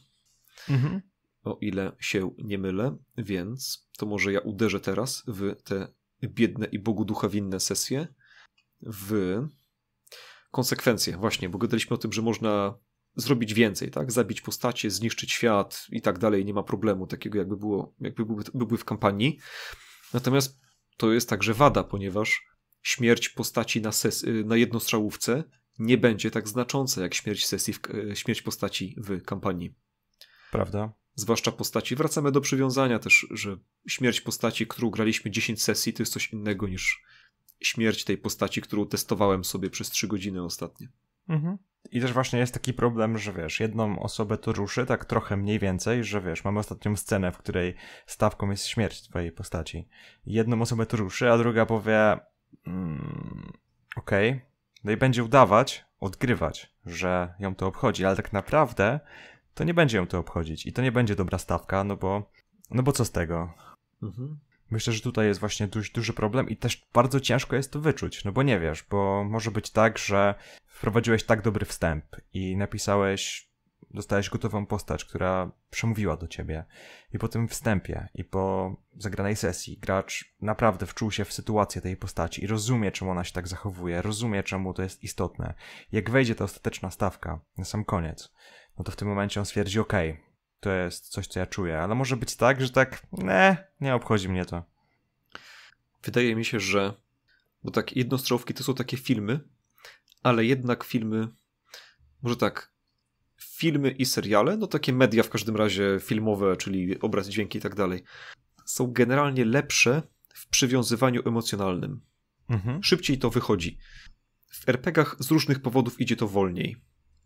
Mhm. O ile się nie mylę, więc to może ja uderzę teraz w te biedne i Bogu ducha winne sesje w konsekwencje, właśnie, bo gadaliśmy o tym, że można zrobić więcej, tak? Zabić postacie, zniszczyć świat i tak dalej, nie ma problemu takiego, jakby, było, jakby byłby, byłby w kampanii. Natomiast to jest także wada, ponieważ śmierć postaci na, ses- y, na jednostrzałówce nie będzie tak znacząca jak śmierć, sesji w, y, śmierć postaci w kampanii. Prawda? Zwłaszcza postaci. Wracamy do przywiązania też, że śmierć postaci, którą graliśmy 10 sesji, to jest coś innego niż śmierć tej postaci, którą testowałem sobie przez trzy godziny ostatnio. Mhm. I też właśnie jest taki problem, że wiesz, jedną osobę to ruszy tak trochę mniej więcej, że wiesz, mamy ostatnią scenę, w której stawką jest śmierć twojej postaci. Jedną osobę to ruszy, a druga powie mm, okej, okay. no i będzie udawać, odgrywać, że ją to obchodzi, ale tak naprawdę to nie będzie ją to obchodzić i to nie będzie dobra stawka, no bo no bo co z tego? Mhm. Myślę, że tutaj jest właśnie dość duży problem i też bardzo ciężko jest to wyczuć, no bo nie wiesz, bo może być tak, że wprowadziłeś tak dobry wstęp i napisałeś, dostałeś gotową postać, która przemówiła do ciebie i po tym wstępie i po zagranej sesji gracz naprawdę wczuł się w sytuację tej postaci i rozumie, czemu ona się tak zachowuje, rozumie, czemu to jest istotne. Jak wejdzie ta ostateczna stawka na sam koniec, no to w tym momencie on stwierdzi, okej, okay, to jest coś, co ja czuję, ale może być tak, że tak, ne, nie obchodzi mnie to. Wydaje mi się, że bo tak jednostrofki to są takie filmy, ale jednak filmy, może tak, filmy i seriale, no takie media w każdym razie filmowe, czyli obraz, dźwięki i tak dalej, są generalnie lepsze w przywiązywaniu emocjonalnym. Mhm. Szybciej to wychodzi. W RPGach z różnych powodów idzie to wolniej.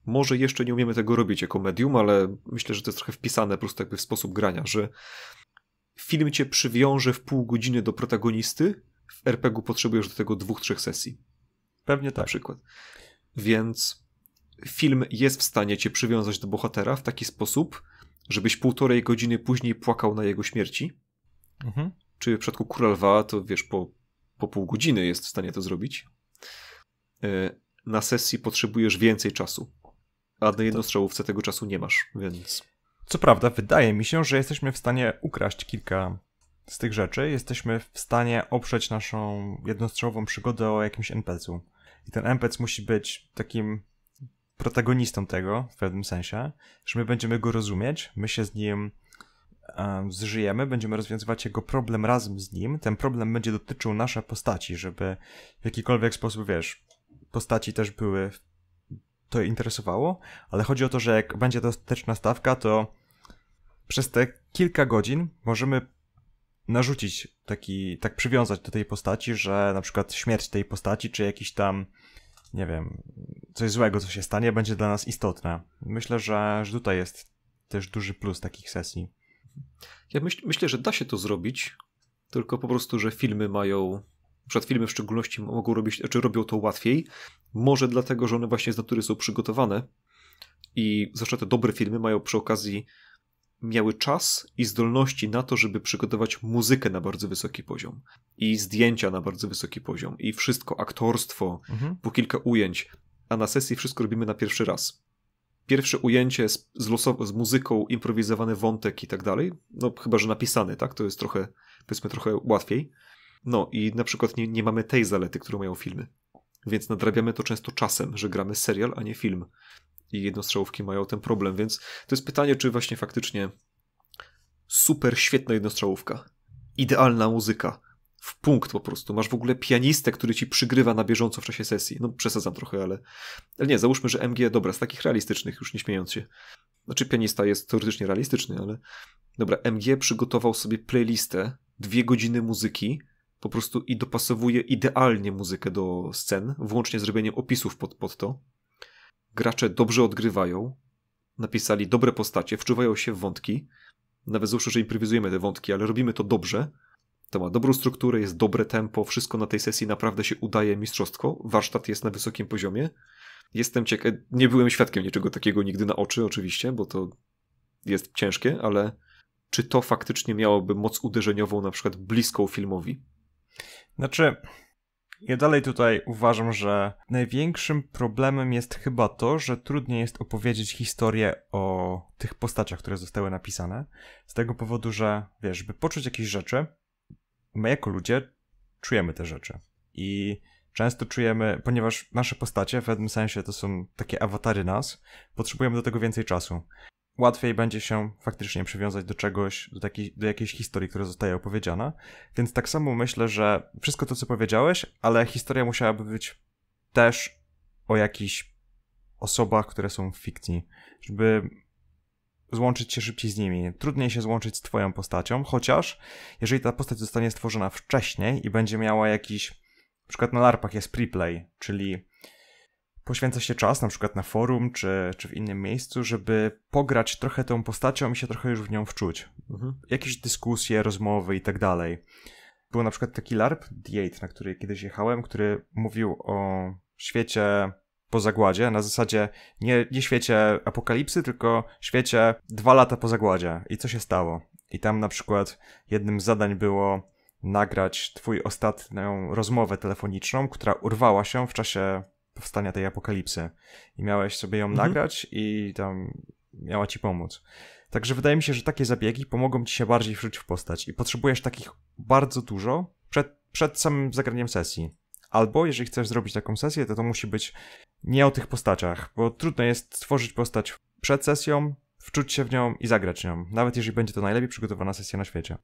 Może jeszcze nie umiemy tego robić jako medium, ale myślę, że to jest trochę wpisane po prostu jakby w sposób grania, że film cię przywiąże w pół godziny do protagonisty, w RPG-u potrzebujesz do tego dwóch, trzech sesji. Pewnie tak. Na przykład. Więc film jest w stanie cię przywiązać do bohatera w taki sposób, żebyś półtorej godziny później płakał na jego śmierci. Mhm. Czy w przypadku Króla to wiesz, po, po pół godziny jest w stanie to zrobić. E, na sesji potrzebujesz więcej czasu. A na jednostrzałówce tego czasu nie masz, więc... Co prawda, wydaje mi się, że jesteśmy w stanie ukraść kilka z tych rzeczy. Jesteśmy w stanie oprzeć naszą jednostrzałową przygodę o jakimś NPC-u. I ten NPC musi być takim protagonistą tego w pewnym sensie, że my będziemy go rozumieć, my się z nim um, zżyjemy, będziemy rozwiązywać jego problem razem z nim. Ten problem będzie dotyczył naszej postaci, żeby w jakikolwiek sposób, wiesz, postaci też były to interesowało, ale chodzi o to, że jak będzie dostateczna stawka, to przez te kilka godzin możemy narzucić taki, tak przywiązać do tej postaci, że na przykład śmierć tej postaci, czy jakiś tam, nie wiem, coś złego, co się stanie, będzie dla nas istotne. Myślę, że, tutaj jest też duży plus takich sesji. Ja myśl, myślę, że da się to zrobić, tylko po prostu, że filmy mają przed filmy w szczególności mogą robić, czy znaczy robią to łatwiej. Może dlatego, że one właśnie z natury są przygotowane i zwłaszcza te dobre filmy mają przy okazji miały czas i zdolności na to, żeby przygotować muzykę na bardzo wysoki poziom i zdjęcia na bardzo wysoki poziom i wszystko, aktorstwo, mhm. po kilka ujęć, a na sesji wszystko robimy na pierwszy raz. Pierwsze ujęcie z, z, losow- z muzyką, improwizowany wątek i tak dalej, no chyba, że napisany, tak? To jest trochę, powiedzmy, trochę łatwiej no i na przykład nie, nie mamy tej zalety, którą mają filmy. Więc nadrabiamy to często czasem, że gramy serial, a nie film. I jednostrzałówki mają ten problem, więc to jest pytanie, czy właśnie faktycznie super świetna jednostrzałówka, idealna muzyka, w punkt po prostu. Masz w ogóle pianistę, który ci przygrywa na bieżąco w czasie sesji. No przesadzam trochę, ale... ale nie, załóżmy, że MG, dobra, z takich realistycznych, już nie śmiejąc się. Znaczy pianista jest teoretycznie realistyczny, ale... Dobra, MG przygotował sobie playlistę, dwie godziny muzyki, po prostu i dopasowuje idealnie muzykę do scen, włącznie z robieniem opisów pod, pod to. Gracze dobrze odgrywają, napisali dobre postacie, wczuwają się w wątki. Nawet załóżmy, że improwizujemy te wątki, ale robimy to dobrze. To ma dobrą strukturę, jest dobre tempo, wszystko na tej sesji naprawdę się udaje, mistrzostwo, warsztat jest na wysokim poziomie. Jestem ciekaw, nie byłem świadkiem niczego takiego nigdy na oczy oczywiście, bo to jest ciężkie, ale czy to faktycznie miałoby moc uderzeniową na przykład bliską filmowi? Znaczy, ja dalej tutaj uważam, że największym problemem jest chyba to, że trudniej jest opowiedzieć historię o tych postaciach, które zostały napisane. Z tego powodu, że wiesz, by poczuć jakieś rzeczy, my jako ludzie czujemy te rzeczy. I często czujemy, ponieważ nasze postacie w pewnym sensie to są takie awatary nas, potrzebujemy do tego więcej czasu łatwiej będzie się faktycznie przywiązać do czegoś, do, takiej, do jakiejś historii, która zostaje opowiedziana. Więc tak samo myślę, że wszystko to, co powiedziałeś, ale historia musiałaby być też o jakichś osobach, które są w fikcji, żeby złączyć się szybciej z nimi. Trudniej się złączyć z twoją postacią, chociaż jeżeli ta postać zostanie stworzona wcześniej i będzie miała jakiś, na przykład na LARPach jest preplay, czyli poświęca się czas, na przykład na forum czy, czy w innym miejscu, żeby pograć trochę tą postacią i się trochę już w nią wczuć. Mhm. Jakieś dyskusje, rozmowy i tak dalej. Był na przykład taki LARP d na który kiedyś jechałem, który mówił o świecie po zagładzie, na zasadzie nie, nie świecie apokalipsy, tylko świecie dwa lata po zagładzie i co się stało. I tam na przykład jednym z zadań było nagrać twój ostatnią rozmowę telefoniczną, która urwała się w czasie powstania tej apokalipsy. I miałeś sobie ją mhm. nagrać i tam miała ci pomóc. Także wydaje mi się, że takie zabiegi pomogą ci się bardziej wrzucić w postać i potrzebujesz takich bardzo dużo przed, przed samym zagraniem sesji. Albo jeżeli chcesz zrobić taką sesję, to to musi być nie o tych postaciach, bo trudno jest stworzyć postać przed sesją, wczuć się w nią i zagrać nią, nawet jeżeli będzie to najlepiej przygotowana sesja na świecie.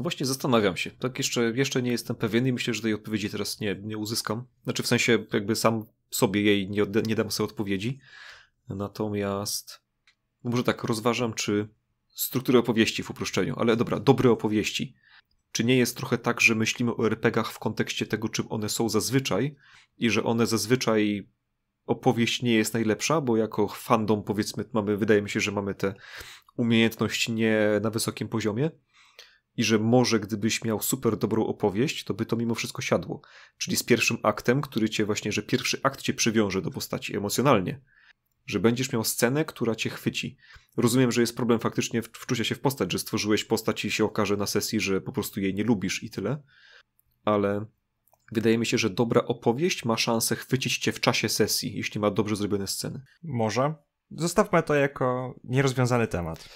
No właśnie zastanawiam się. Tak jeszcze, jeszcze nie jestem pewien i myślę, że tej odpowiedzi teraz nie, nie uzyskam. Znaczy w sensie jakby sam sobie jej nie, nie dam sobie odpowiedzi. Natomiast no może tak rozważam, czy struktury opowieści w uproszczeniu, ale dobra, dobre opowieści. Czy nie jest trochę tak, że myślimy o RPGach w kontekście tego, czym one są zazwyczaj i że one zazwyczaj opowieść nie jest najlepsza, bo jako fandom powiedzmy mamy, wydaje mi się, że mamy tę umiejętność nie na wysokim poziomie, i że może gdybyś miał super dobrą opowieść, to by to mimo wszystko siadło. Czyli z pierwszym aktem, który cię właśnie, że pierwszy akt cię przywiąże do postaci emocjonalnie. Że będziesz miał scenę, która cię chwyci. Rozumiem, że jest problem faktycznie wczucia się w postać, że stworzyłeś postać i się okaże na sesji, że po prostu jej nie lubisz i tyle. Ale wydaje mi się, że dobra opowieść ma szansę chwycić cię w czasie sesji, jeśli ma dobrze zrobione sceny. Może. Zostawmy to jako nierozwiązany temat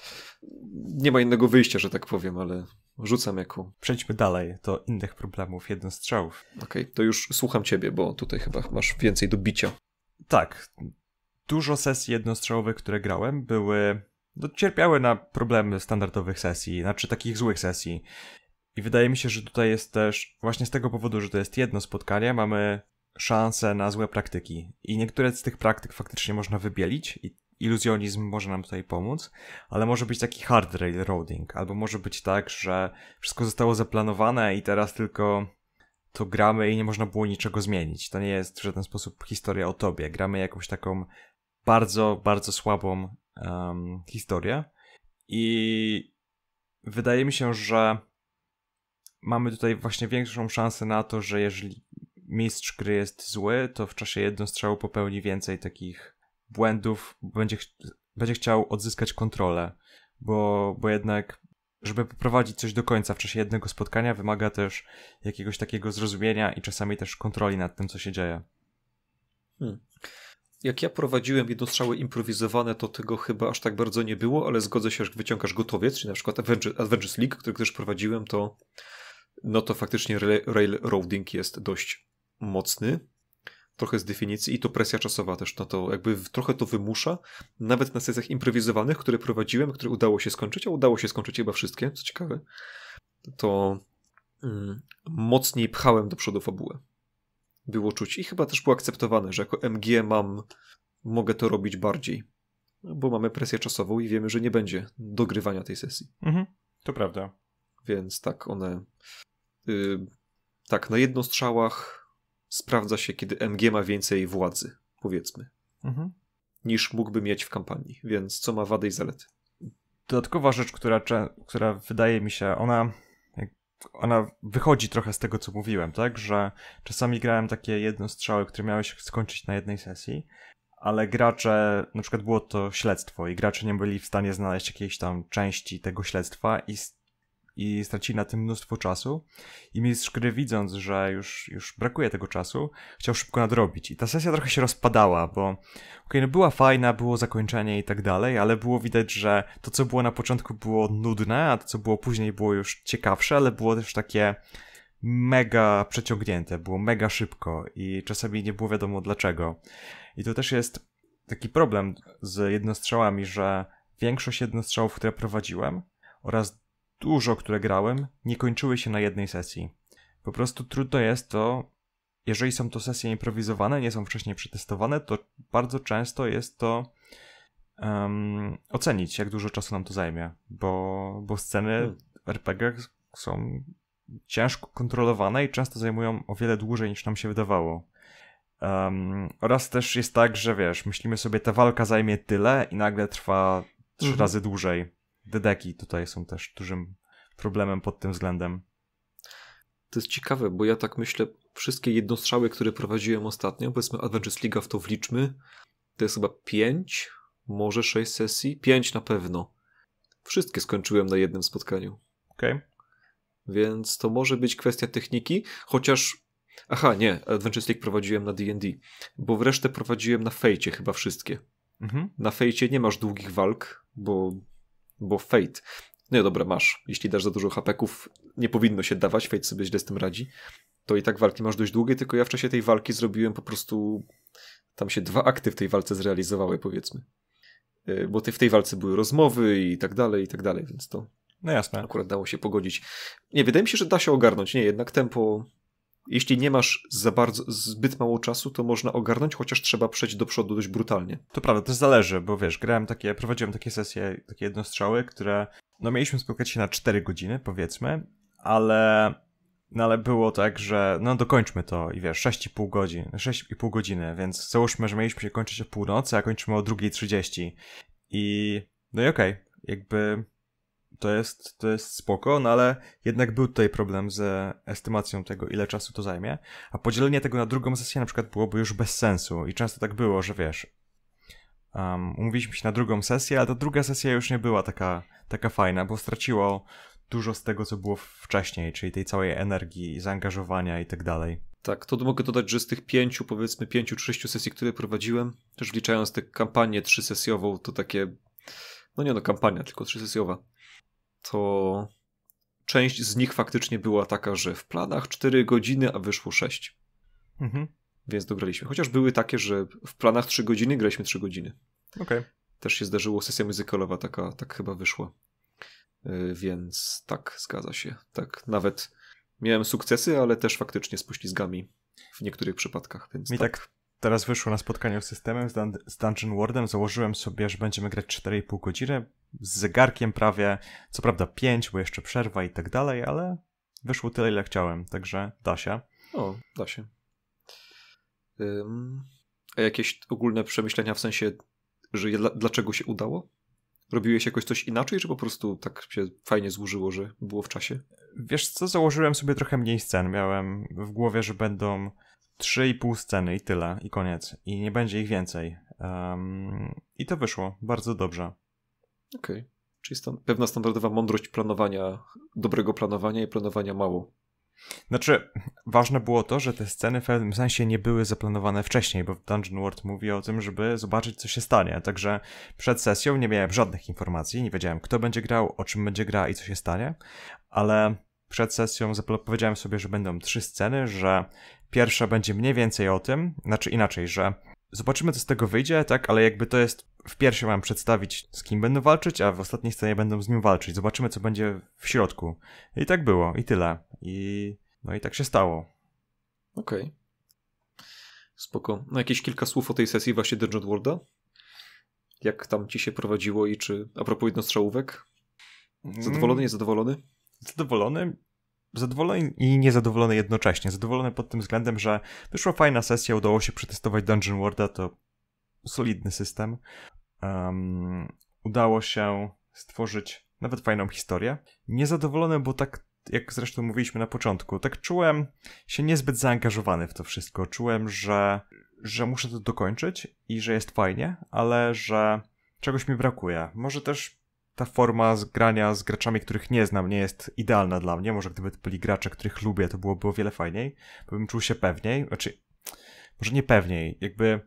nie ma innego wyjścia, że tak powiem, ale rzucam jako. Przejdźmy dalej do innych problemów jeden strzałów. Okej, okay, to już słucham ciebie, bo tutaj chyba masz więcej do bicia. Tak. Dużo sesji jednostrzałowych, które grałem, były. No, cierpiały na problemy standardowych sesji, znaczy takich złych sesji. I wydaje mi się, że tutaj jest też, właśnie z tego powodu, że to jest jedno spotkanie, mamy szansę na złe praktyki. I niektóre z tych praktyk faktycznie można wybielić i iluzjonizm może nam tutaj pomóc, ale może być taki hard railroading, albo może być tak, że wszystko zostało zaplanowane i teraz tylko to gramy i nie można było niczego zmienić. To nie jest w żaden sposób historia o tobie. Gramy jakąś taką bardzo, bardzo słabą um, historię i wydaje mi się, że mamy tutaj właśnie większą szansę na to, że jeżeli mistrz gry jest zły, to w czasie jednostrzału popełni więcej takich błędów będzie, ch będzie chciał odzyskać kontrolę, bo, bo jednak, żeby poprowadzić coś do końca w czasie jednego spotkania, wymaga też jakiegoś takiego zrozumienia i czasami też kontroli nad tym, co się dzieje. Hmm. Jak ja prowadziłem jednostrzały improwizowane, to tego chyba aż tak bardzo nie było, ale zgodzę się, że wyciągasz gotowiec, czyli na przykład Avengers League, który też prowadziłem, to no to faktycznie railroading jest dość mocny trochę z definicji i to presja czasowa też na to, jakby trochę to wymusza, nawet na sesjach improwizowanych, które prowadziłem, które udało się skończyć, a udało się skończyć chyba wszystkie, co ciekawe, to mm, mocniej pchałem do przodu fabułę. Było czuć i chyba też było akceptowane, że jako MG mam, mogę to robić bardziej, bo mamy presję czasową i wiemy, że nie będzie dogrywania tej sesji. Mhm, to prawda. Więc tak, one... Yy, tak, na jednostrzałach sprawdza się, kiedy MG ma więcej władzy, powiedzmy, mhm. niż mógłby mieć w kampanii. Więc co ma wady i zalety? Dodatkowa rzecz, która, która wydaje mi się, ona ona wychodzi trochę z tego, co mówiłem, tak? Że czasami grałem takie jednostrzały, które miały się skończyć na jednej sesji, ale gracze, na przykład było to śledztwo i gracze nie byli w stanie znaleźć jakiejś tam części tego śledztwa i i stracili na tym mnóstwo czasu. I mistrz gry widząc, że już, już brakuje tego czasu, chciał szybko nadrobić. I ta sesja trochę się rozpadała, bo ok, okay, no była fajna, było zakończenie i tak dalej, ale było widać, że to, co było na początku było nudne, a to, co było później było już ciekawsze, ale było też takie mega przeciągnięte, było mega szybko i czasami nie było wiadomo dlaczego. I to też jest taki problem z jednostrzałami, że większość jednostrzałów, które prowadziłem oraz dużo, które grałem, nie kończyły się na jednej sesji. Po prostu trudno jest to, jeżeli są to sesje improwizowane, nie są wcześniej przetestowane, to bardzo często jest to um, ocenić, jak dużo czasu nam to zajmie, bo, bo sceny w hmm. RPG są ciężko kontrolowane i często zajmują o wiele dłużej niż nam się wydawało. Um, oraz też jest tak, że wiesz, myślimy sobie, ta walka zajmie tyle i nagle trwa trzy mhm. razy dłużej. Dedeki tutaj są też dużym problemem pod tym względem. To jest ciekawe, bo ja tak myślę, wszystkie jednostrzały, które prowadziłem ostatnio, powiedzmy Adventures League w to wliczmy, to jest chyba 5, może 6 sesji, 5 na pewno. Wszystkie skończyłem na jednym spotkaniu. Okej. Okay. Więc to może być kwestia techniki, chociaż. Aha, nie, Adventures League prowadziłem na DD, bo w resztę prowadziłem na fejcie chyba wszystkie. Mhm. Na fejcie nie masz długich walk, bo bo Fate. No dobra, masz. Jeśli dasz za dużo hapeków, nie powinno się dawać, Fate sobie źle z tym radzi. To i tak walki masz dość długie, tylko ja w czasie tej walki zrobiłem po prostu... Tam się dwa akty w tej walce zrealizowały, powiedzmy. Y, bo te, w tej walce były rozmowy i tak dalej, i tak dalej, więc to... No jasne. Akurat dało się pogodzić. Nie, wydaje mi się, że da się ogarnąć. Nie, jednak tempo jeśli nie masz za bardzo, zbyt mało czasu, to można ogarnąć, chociaż trzeba przejść do przodu dość brutalnie. To prawda, To zależy, bo wiesz, grałem takie, prowadziłem takie sesje, takie jednostrzały, które, no mieliśmy spotkać się na 4 godziny, powiedzmy, ale, no ale było tak, że, no dokończmy to i wiesz, 6,5 godzin, 6,5 godziny, więc załóżmy, że mieliśmy się kończyć o północy, a kończymy o 2.30 i, no i okej, okay, jakby to jest, to jest spoko, no ale jednak był tutaj problem z estymacją tego, ile czasu to zajmie, a podzielenie tego na drugą sesję na przykład byłoby już bez sensu i często tak było, że wiesz, um, umówiliśmy się na drugą sesję, ale ta druga sesja już nie była taka, taka fajna, bo straciło dużo z tego, co było wcześniej, czyli tej całej energii, zaangażowania i tak dalej. Tak, to mogę dodać, że z tych pięciu, powiedzmy pięciu czy sześciu sesji, które prowadziłem, też wliczając tę kampanię trzysesjową, to takie, no nie no, kampania, tylko trzysesjowa, to część z nich faktycznie była taka, że w planach 4 godziny, a wyszło 6. Mhm. Więc dograliśmy. Chociaż były takie, że w planach 3 godziny graliśmy 3 godziny. Okay. Też się zdarzyło, sesja muzykalowa taka, tak chyba wyszła. Yy, więc tak, zgadza się. Tak, nawet miałem sukcesy, ale też faktycznie z poślizgami w niektórych przypadkach. Więc Mi tak. tak teraz wyszło na spotkaniu z systemem, z, Dun z Dungeon Wardem. Założyłem sobie, że będziemy grać 4,5 godziny z zegarkiem prawie. Co prawda pięć, bo jeszcze przerwa i tak dalej, ale wyszło tyle, ile chciałem, także da się. O, da się. Um, a jakieś ogólne przemyślenia w sensie, że dlaczego się udało? Robiłeś jakoś coś inaczej, czy po prostu tak się fajnie złożyło, że było w czasie? Wiesz co, założyłem sobie trochę mniej scen. Miałem w głowie, że będą trzy i pół sceny i tyle, i koniec. I nie będzie ich więcej. Um, I to wyszło bardzo dobrze. Okej. Okay. Czyli stan pewna standardowa mądrość planowania, dobrego planowania i planowania mało. Znaczy, ważne było to, że te sceny w pewnym sensie nie były zaplanowane wcześniej, bo Dungeon World mówi o tym, żeby zobaczyć, co się stanie. Także przed sesją nie miałem żadnych informacji, nie wiedziałem, kto będzie grał, o czym będzie gra i co się stanie, ale przed sesją powiedziałem sobie, że będą trzy sceny, że pierwsza będzie mniej więcej o tym, znaczy inaczej, że Zobaczymy, co z tego wyjdzie, tak, ale jakby to jest. W pierwszej mam przedstawić, z kim będą walczyć, a w ostatniej scenie będą z nim walczyć. Zobaczymy, co będzie w środku. I tak było, i tyle. I. No i tak się stało. Okej. Okay. Spoko. No jakieś kilka słów o tej sesji właśnie Dungeon Worlda? Jak tam ci się prowadziło i czy... A propos jednostrzałówek? Mm. Zadowolony, niezadowolony? Zadowolony zadowolony i niezadowolony jednocześnie. Zadowolony pod tym względem, że wyszła fajna sesja, udało się przetestować Dungeon Warda, to solidny system. Um, udało się stworzyć nawet fajną historię. Niezadowolony, bo tak jak zresztą mówiliśmy na początku, tak czułem się niezbyt zaangażowany w to wszystko. Czułem, że, że muszę to dokończyć i że jest fajnie, ale że czegoś mi brakuje. Może też ta forma grania z graczami, których nie znam, nie jest idealna dla mnie. Może gdyby to byli gracze, których lubię, to byłoby o wiele fajniej, bo bym czuł się pewniej. Znaczy, może nie pewniej, jakby,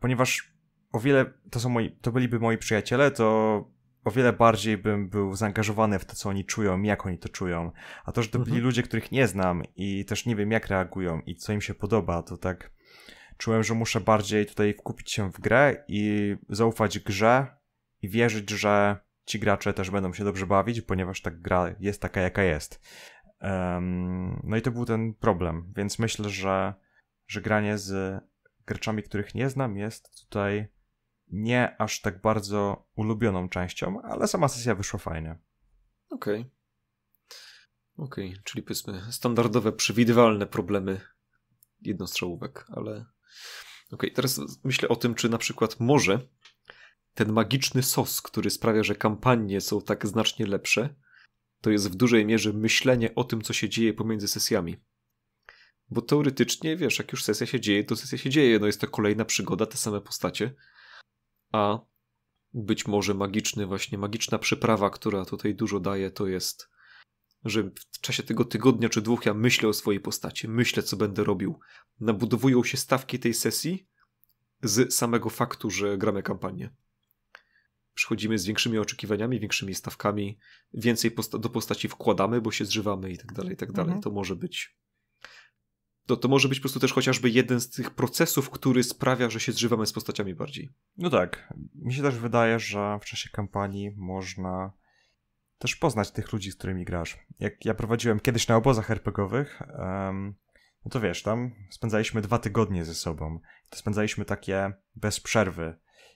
ponieważ o wiele, to są moi, to byliby moi przyjaciele, to o wiele bardziej bym był zaangażowany w to, co oni czują, jak oni to czują. A to, że to byli mhm. ludzie, których nie znam i też nie wiem, jak reagują i co im się podoba, to tak czułem, że muszę bardziej tutaj wkupić się w grę i zaufać grze, i wierzyć, że ci gracze też będą się dobrze bawić, ponieważ ta gra jest taka, jaka jest. Um, no i to był ten problem, więc myślę, że, że granie z graczami, których nie znam, jest tutaj nie aż tak bardzo ulubioną częścią, ale sama sesja wyszła fajnie. Okej. Okay. Okej, okay. czyli powiedzmy standardowe, przewidywalne problemy jednostrzałówek, ale. Okej, okay. teraz myślę o tym, czy na przykład może ten magiczny sos, który sprawia, że kampanie są tak znacznie lepsze, to jest w dużej mierze myślenie o tym, co się dzieje pomiędzy sesjami. Bo teoretycznie, wiesz, jak już sesja się dzieje, to sesja się dzieje, no jest to kolejna przygoda, te same postacie. A być może magiczny, właśnie magiczna przyprawa, która tutaj dużo daje, to jest, że w czasie tego tygodnia czy dwóch ja myślę o swojej postaci, myślę, co będę robił. Nabudowują się stawki tej sesji z samego faktu, że gramy kampanię przychodzimy z większymi oczekiwaniami, większymi stawkami, więcej posta do postaci wkładamy, bo się zżywamy i tak dalej, i tak dalej. Mhm. To może być. To, no to może być po prostu też chociażby jeden z tych procesów, który sprawia, że się zżywamy z postaciami bardziej. No tak. Mi się też wydaje, że w czasie kampanii można też poznać tych ludzi, z którymi grasz. Jak ja prowadziłem kiedyś na obozach RPGowych, er um, no to wiesz, tam spędzaliśmy dwa tygodnie ze sobą. To spędzaliśmy takie bez przerwy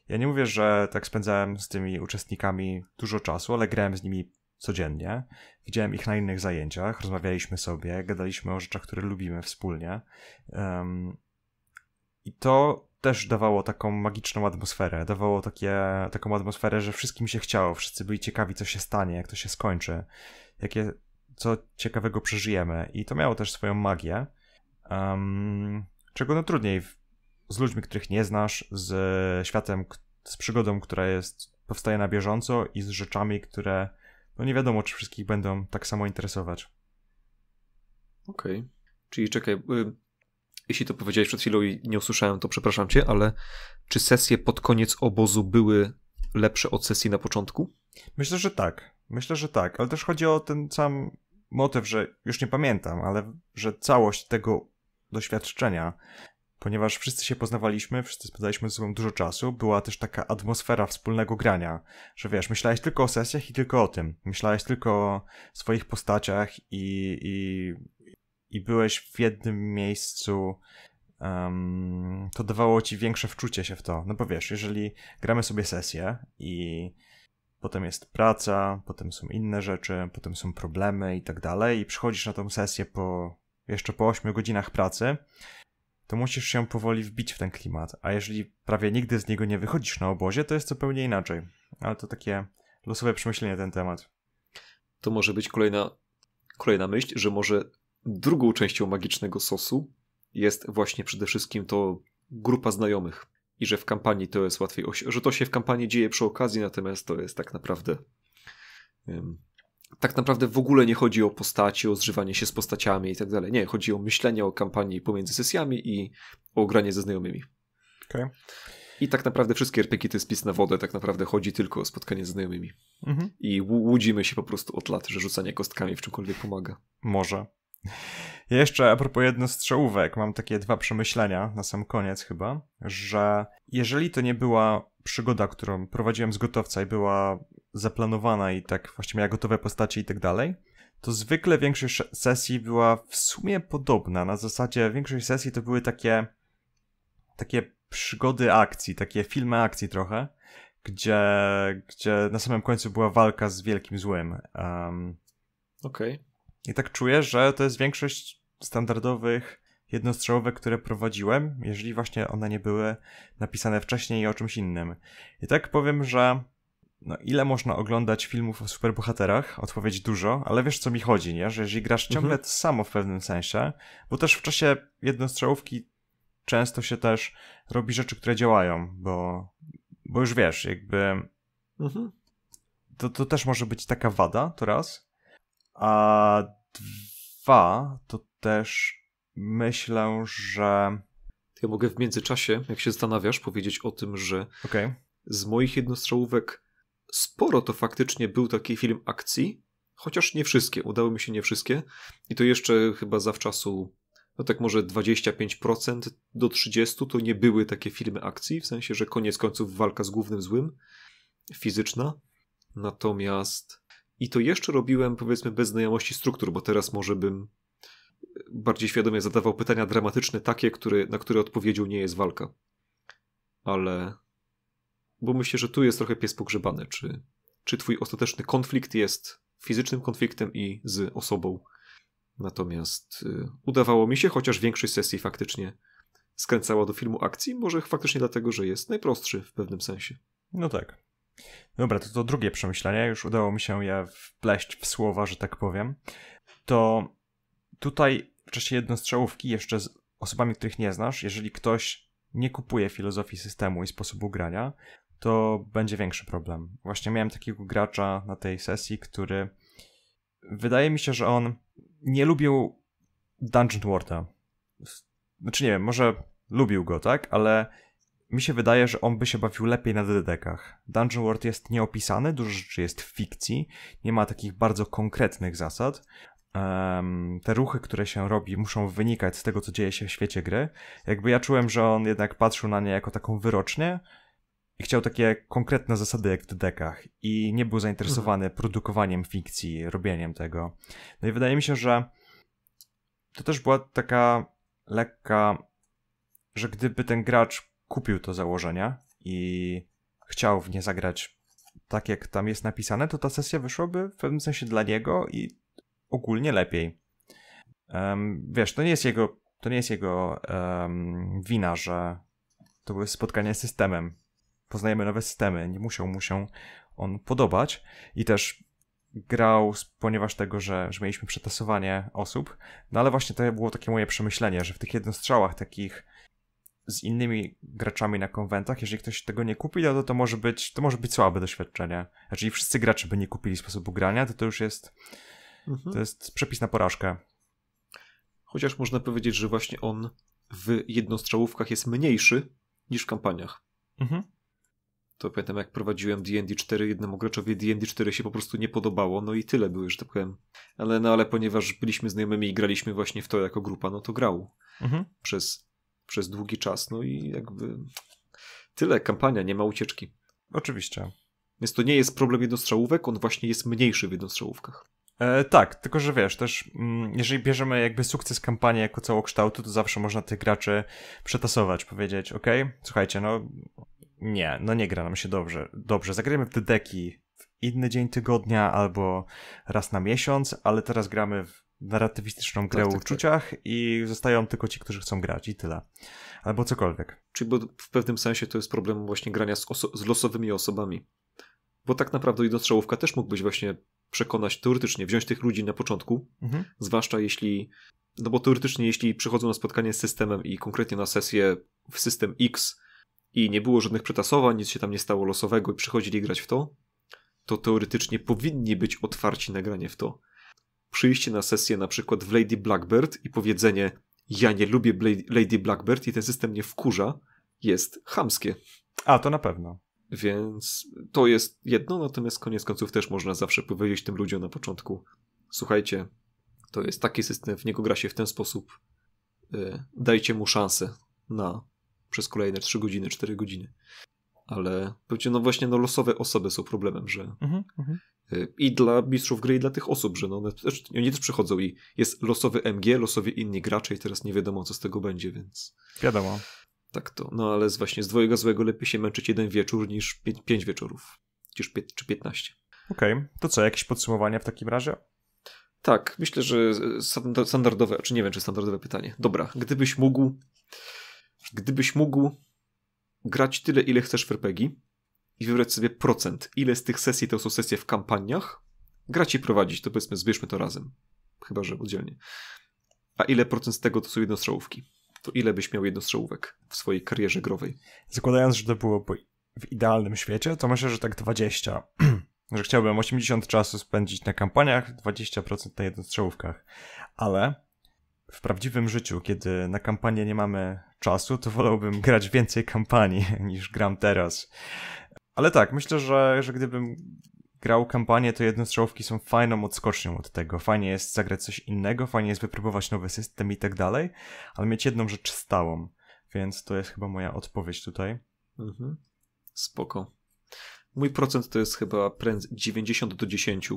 ja nie mówię, że tak spędzałem z tymi uczestnikami dużo czasu, ale grałem z nimi codziennie. Widziałem ich na innych zajęciach, rozmawialiśmy sobie, gadaliśmy o rzeczach, które lubimy wspólnie. Um, I to też dawało taką magiczną atmosferę. Dawało takie, taką atmosferę, że wszystkim się chciało, wszyscy byli ciekawi, co się stanie, jak to się skończy, jakie, co ciekawego przeżyjemy. I to miało też swoją magię, um, czego no trudniej w z ludźmi, których nie znasz, z światem, z przygodą, która jest, powstaje na bieżąco i z rzeczami, które no nie wiadomo, czy wszystkich będą tak samo interesować. Okej. Okay. Czyli czekaj, y jeśli to powiedziałeś przed chwilą i nie usłyszałem, to przepraszam cię, ale czy sesje pod koniec obozu były lepsze od sesji na początku? Myślę, że tak. Myślę, że tak, ale też chodzi o ten sam motyw, że już nie pamiętam, ale że całość tego doświadczenia ponieważ wszyscy się poznawaliśmy, wszyscy spędzaliśmy ze sobą dużo czasu, była też taka atmosfera wspólnego grania, że wiesz, myślałeś tylko o sesjach i tylko o tym, myślałeś tylko o swoich postaciach i, i, i byłeś w jednym miejscu, um, to dawało ci większe wczucie się w to, no bo wiesz, jeżeli gramy sobie sesję i potem jest praca, potem są inne rzeczy, potem są problemy i tak dalej i przychodzisz na tą sesję po jeszcze po 8 godzinach pracy, to musisz się powoli wbić w ten klimat. A jeżeli prawie nigdy z niego nie wychodzisz na obozie, to jest zupełnie inaczej. Ale to takie losowe przemyślenie ten temat. To może być kolejna, kolejna myśl, że może drugą częścią magicznego sosu jest właśnie przede wszystkim to grupa znajomych. I że w kampanii to jest łatwiej, że to się w kampanii dzieje przy okazji, natomiast to jest tak naprawdę tak naprawdę w ogóle nie chodzi o postacie, o zżywanie się z postaciami i tak dalej. Nie, chodzi o myślenie o kampanii pomiędzy sesjami i o granie ze znajomymi. Okay. I tak naprawdę wszystkie RPG to jest pis na wodę, tak naprawdę chodzi tylko o spotkanie z znajomymi. Mhm. I łudzimy się po prostu od lat, że rzucanie kostkami w czymkolwiek pomaga. Może. Ja jeszcze a propos jednostrzałówek, mam takie dwa przemyślenia na sam koniec chyba, że jeżeli to nie była przygoda, którą prowadziłem z gotowca i była zaplanowana i tak właśnie miała gotowe postacie i tak dalej, to zwykle większość sesji była w sumie podobna. Na zasadzie większość sesji to były takie takie przygody akcji, takie filmy akcji trochę, gdzie, gdzie na samym końcu była walka z wielkim złym. Um, Okej. Okay. I tak czuję, że to jest większość standardowych jednostrzałowe, które prowadziłem, jeżeli właśnie one nie były napisane wcześniej o czymś innym. I tak powiem, że no ile można oglądać filmów o superbohaterach? Odpowiedź dużo, ale wiesz co mi chodzi, nie? Że jeżeli grasz ciągle mhm. to samo w pewnym sensie, bo też w czasie jednostrzałówki często się też robi rzeczy, które działają, bo, bo już wiesz, jakby mhm. to, to też może być taka wada, to raz, a dwa, to też myślę, że. Ja mogę w międzyczasie, jak się zastanawiasz, powiedzieć o tym, że okay. z moich jednostrzałówek sporo to faktycznie był taki film akcji, chociaż nie wszystkie, udały mi się nie wszystkie. I to jeszcze chyba zawczasu, no tak może 25% do 30% to nie były takie filmy akcji, w sensie, że koniec końców walka z głównym złym, fizyczna. Natomiast i to jeszcze robiłem, powiedzmy, bez znajomości struktur, bo teraz może bym bardziej świadomie zadawał pytania dramatyczne, takie, które, na które odpowiedzią nie jest walka. Ale. Bo myślę, że tu jest trochę pies pogrzebany. Czy, czy twój ostateczny konflikt jest fizycznym konfliktem i z osobą? Natomiast y, udawało mi się, chociaż większość sesji faktycznie skręcała do filmu akcji, może faktycznie dlatego, że jest najprostszy w pewnym sensie. No tak. Dobra, to to drugie przemyślenie, już udało mi się je wpleść w słowa, że tak powiem. To tutaj w czasie jednostrzałówki jeszcze z osobami, których nie znasz, jeżeli ktoś nie kupuje filozofii systemu i sposobu grania, to będzie większy problem. Właśnie miałem takiego gracza na tej sesji, który wydaje mi się, że on nie lubił Dungeon Warta. Znaczy nie wiem, może lubił go, tak? Ale mi się wydaje, że on by się bawił lepiej na dedekach. Dungeon World jest nieopisany, dużo rzeczy jest w fikcji, nie ma takich bardzo konkretnych zasad. Um, te ruchy, które się robi, muszą wynikać z tego, co dzieje się w świecie gry. Jakby ja czułem, że on jednak patrzył na nie jako taką wyrocznię i chciał takie konkretne zasady jak w dedekach i nie był zainteresowany mhm. produkowaniem fikcji, robieniem tego. No i wydaje mi się, że to też była taka lekka, że gdyby ten gracz kupił to założenia i chciał w nie zagrać tak, jak tam jest napisane, to ta sesja wyszłaby w pewnym sensie dla niego i ogólnie lepiej. Um, wiesz, to nie jest jego, to nie jest jego um, wina, że to były spotkania z systemem. Poznajemy nowe systemy, nie musiał mu się on podobać i też grał, ponieważ tego, że, że mieliśmy przetasowanie osób, no ale właśnie to było takie moje przemyślenie, że w tych jednostrzałach takich z innymi graczami na konwentach, jeżeli ktoś tego nie kupi, no to, to może być, to może być słabe doświadczenie. Jeżeli wszyscy gracze by nie kupili sposobu grania, to to już jest, mhm. to jest przepis na porażkę. Chociaż można powiedzieć, że właśnie on w jednostrzałówkach jest mniejszy niż w kampaniach. Mhm. To pamiętam, jak prowadziłem D&D 4, jednemu graczowi D&D 4 się po prostu nie podobało, no i tyle były, że tak powiem. Ale, no ale ponieważ byliśmy znajomymi i graliśmy właśnie w to jako grupa, no to grał mhm. przez przez długi czas. No i jakby tyle, kampania, nie ma ucieczki. Oczywiście. Więc to nie jest problem jednostrzałówek, on właśnie jest mniejszy w jednostrzałówkach. E, tak, tylko że wiesz, też mm, jeżeli bierzemy jakby sukces kampanii jako całokształtu, to zawsze można tych graczy przetasować, powiedzieć, ok, słuchajcie, no nie, no nie gra nam się dobrze, dobrze, zagrajmy w te deki w inny dzień tygodnia albo raz na miesiąc, ale teraz gramy w narratywistyczną tak, grę tak, o uczuciach tak, tak. i zostają tylko ci, którzy chcą grać i tyle. Albo cokolwiek. Czyli bo w pewnym sensie to jest problem właśnie grania z, z losowymi osobami. Bo tak naprawdę idąc strzałówka też mógłbyś właśnie przekonać teoretycznie, wziąć tych ludzi na początku, mhm. zwłaszcza jeśli, no bo teoretycznie jeśli przychodzą na spotkanie z systemem i konkretnie na sesję w system X i nie było żadnych przetasowań, nic się tam nie stało losowego i przychodzili grać w to, to teoretycznie powinni być otwarci na granie w to przyjście na sesję na przykład w Lady Blackbird i powiedzenie ja nie lubię Lady Blackbird i ten system nie wkurza, jest chamskie. A, to na pewno. Więc to jest jedno, natomiast koniec końców też można zawsze powiedzieć tym ludziom na początku słuchajcie, to jest taki system, w niego gra się w ten sposób, y, dajcie mu szansę na przez kolejne 3 godziny, 4 godziny. Ale powiedzcie, no właśnie, no losowe osoby są problemem, że mhm, mhm. Y, i dla mistrzów gry, i dla tych osób, że no one, też, oni też przychodzą i jest losowy MG, losowi inni gracze i teraz nie wiadomo, co z tego będzie, więc... Wiadomo. Tak to, no ale z właśnie z dwojga złego lepiej się męczyć jeden wieczór niż pięć, pięć wieczorów, niż pię czy piętnaście. Okej, okay. to co, jakieś podsumowanie w takim razie? Tak, myślę, że standardowe, czy nie wiem, czy standardowe pytanie. Dobra, gdybyś mógł, gdybyś mógł grać tyle, ile chcesz w RPG, i wybrać sobie procent, ile z tych sesji to są sesje w kampaniach, grać i prowadzić, to powiedzmy zbierzmy to razem, chyba że oddzielnie. A ile procent z tego to są jednostrzałówki? To ile byś miał jednostrzałówek w swojej karierze growej? Zakładając, że to było w idealnym świecie, to myślę, że tak 20. (clears throat) że chciałbym 80 czasu spędzić na kampaniach, 20% na jednostrzałówkach. Ale w prawdziwym życiu, kiedy na kampanię nie mamy czasu, to wolałbym grać więcej kampanii (laughs) niż gram teraz. Ale tak, myślę, że, że gdybym grał kampanię, to jednostrzałówki są fajną odskocznią od tego. Fajnie jest zagrać coś innego, fajnie jest wypróbować nowy system i tak dalej, ale mieć jedną rzecz stałą. Więc to jest chyba moja odpowiedź tutaj. Mhm. Spoko. Mój procent to jest chyba 90 do 10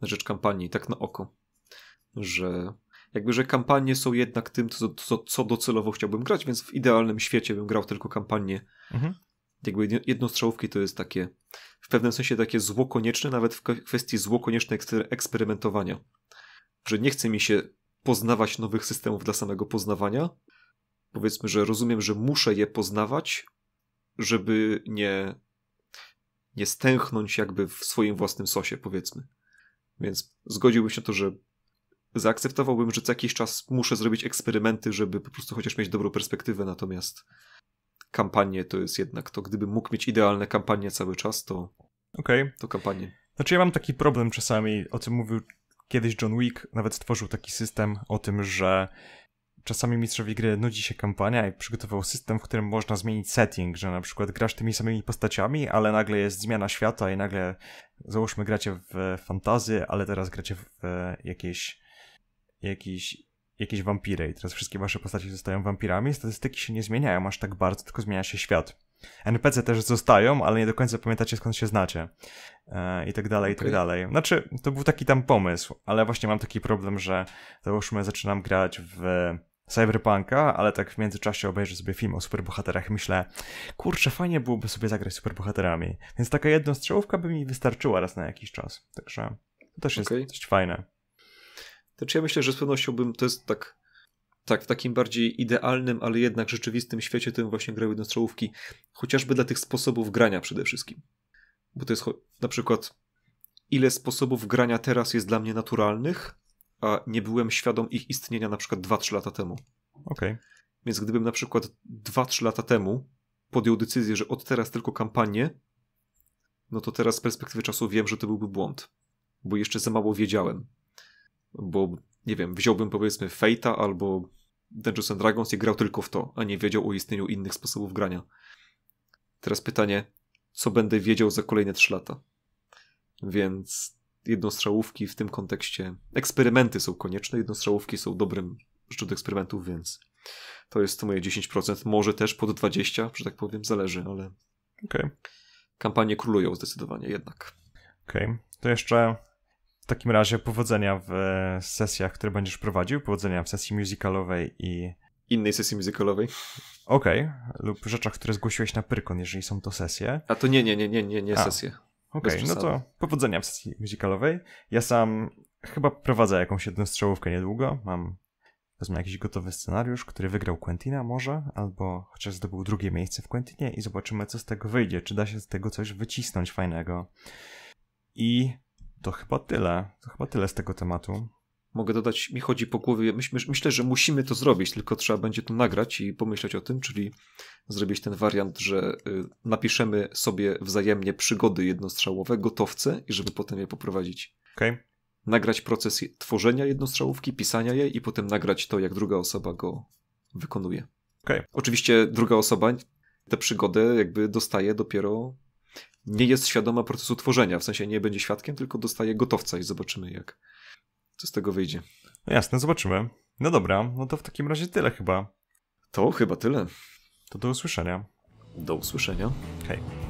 na rzecz kampanii, tak na oko. Że jakby, że kampanie są jednak tym, co, co, docelowo chciałbym grać, więc w idealnym świecie bym grał tylko kampanię. Mhm jakby jednostrzałówki to jest takie w pewnym sensie takie zło konieczne, nawet w kwestii zło konieczne eksperymentowania. Że nie chce mi się poznawać nowych systemów dla samego poznawania. Powiedzmy, że rozumiem, że muszę je poznawać, żeby nie, nie stęchnąć jakby w swoim własnym sosie, powiedzmy. Więc zgodziłbym się na to, że zaakceptowałbym, że co jakiś czas muszę zrobić eksperymenty, żeby po prostu chociaż mieć dobrą perspektywę, natomiast kampanie to jest jednak to. Gdybym mógł mieć idealne kampanie cały czas, to, okay. to kampanie. Znaczy ja mam taki problem czasami, o tym mówił kiedyś John Wick, nawet stworzył taki system o tym, że czasami mistrzowi gry nudzi się kampania i przygotował system, w którym można zmienić setting, że na przykład grasz tymi samymi postaciami, ale nagle jest zmiana świata i nagle załóżmy gracie w fantazy, ale teraz gracie w e, jakieś jakiś jakieś wampiry i teraz wszystkie wasze postacie zostają wampirami, statystyki się nie zmieniają aż tak bardzo, tylko zmienia się świat. NPC też zostają, ale nie do końca pamiętacie skąd się znacie. E, I tak dalej, okay. i tak dalej. Znaczy, to był taki tam pomysł, ale właśnie mam taki problem, że załóżmy, zaczynam grać w Cyberpunka, ale tak w międzyczasie obejrzę sobie film o superbohaterach i myślę, kurczę, fajnie byłoby sobie zagrać superbohaterami. Więc taka jedna strzałówka by mi wystarczyła raz na jakiś czas. Także to też jest okay. dość fajne. Znaczy ja myślę, że z pewnością bym, to jest tak, tak w takim bardziej idealnym, ale jednak rzeczywistym świecie tym właśnie grały jednostrzałówki. Chociażby dla tych sposobów grania przede wszystkim. Bo to jest na przykład ile sposobów grania teraz jest dla mnie naturalnych, a nie byłem świadom ich istnienia na przykład 2-3 lata temu. Okej. Okay. Więc gdybym na przykład 2-3 lata temu podjął decyzję, że od teraz tylko kampanię, no to teraz z perspektywy czasu wiem, że to byłby błąd, bo jeszcze za mało wiedziałem. Bo, nie wiem, wziąłbym powiedzmy Fate'a albo Dungeons and Dragons i grał tylko w to, a nie wiedział o istnieniu innych sposobów grania. Teraz pytanie, co będę wiedział za kolejne 3 lata? Więc jednostrzałówki w tym kontekście, eksperymenty są konieczne, jednostrzałówki są dobrym rzeczą do eksperymentów, więc to jest to moje 10%, może też pod 20, że tak powiem, zależy, ale okay. kampanie królują zdecydowanie jednak. Okej, okay. to jeszcze takim razie powodzenia w e, sesjach, które będziesz prowadził, powodzenia w sesji musicalowej i... Innej sesji musicalowej. Okej, okay. lub rzeczach, które zgłosiłeś na Pyrkon, jeżeli są to sesje. A to nie, nie, nie, nie, nie, nie sesje. Okej, okay, no to powodzenia w sesji musicalowej. Ja sam chyba prowadzę jakąś jedną strzałówkę niedługo. Mam wezmę jakiś gotowy scenariusz, który wygrał Quentina może, albo chociaż zdobył drugie miejsce w Quentinie i zobaczymy, co z tego wyjdzie, czy da się z tego coś wycisnąć fajnego. I to chyba tyle. To chyba tyle z tego tematu. Mogę dodać, mi chodzi po głowie, myślę, że musimy to zrobić, tylko trzeba będzie to nagrać i pomyśleć o tym, czyli zrobić ten wariant, że y, napiszemy sobie wzajemnie przygody jednostrzałowe, gotowce i żeby potem je poprowadzić. Okay. Nagrać proces tworzenia jednostrzałówki, pisania jej i potem nagrać to, jak druga osoba go wykonuje. Okay. Oczywiście druga osoba tę przygodę jakby dostaje dopiero nie jest świadoma procesu tworzenia, w sensie nie będzie świadkiem, tylko dostaje gotowca i zobaczymy, jak co z tego wyjdzie. No jasne, zobaczymy. No dobra, no to w takim razie tyle chyba. To chyba tyle. To do usłyszenia. Do usłyszenia. Hej.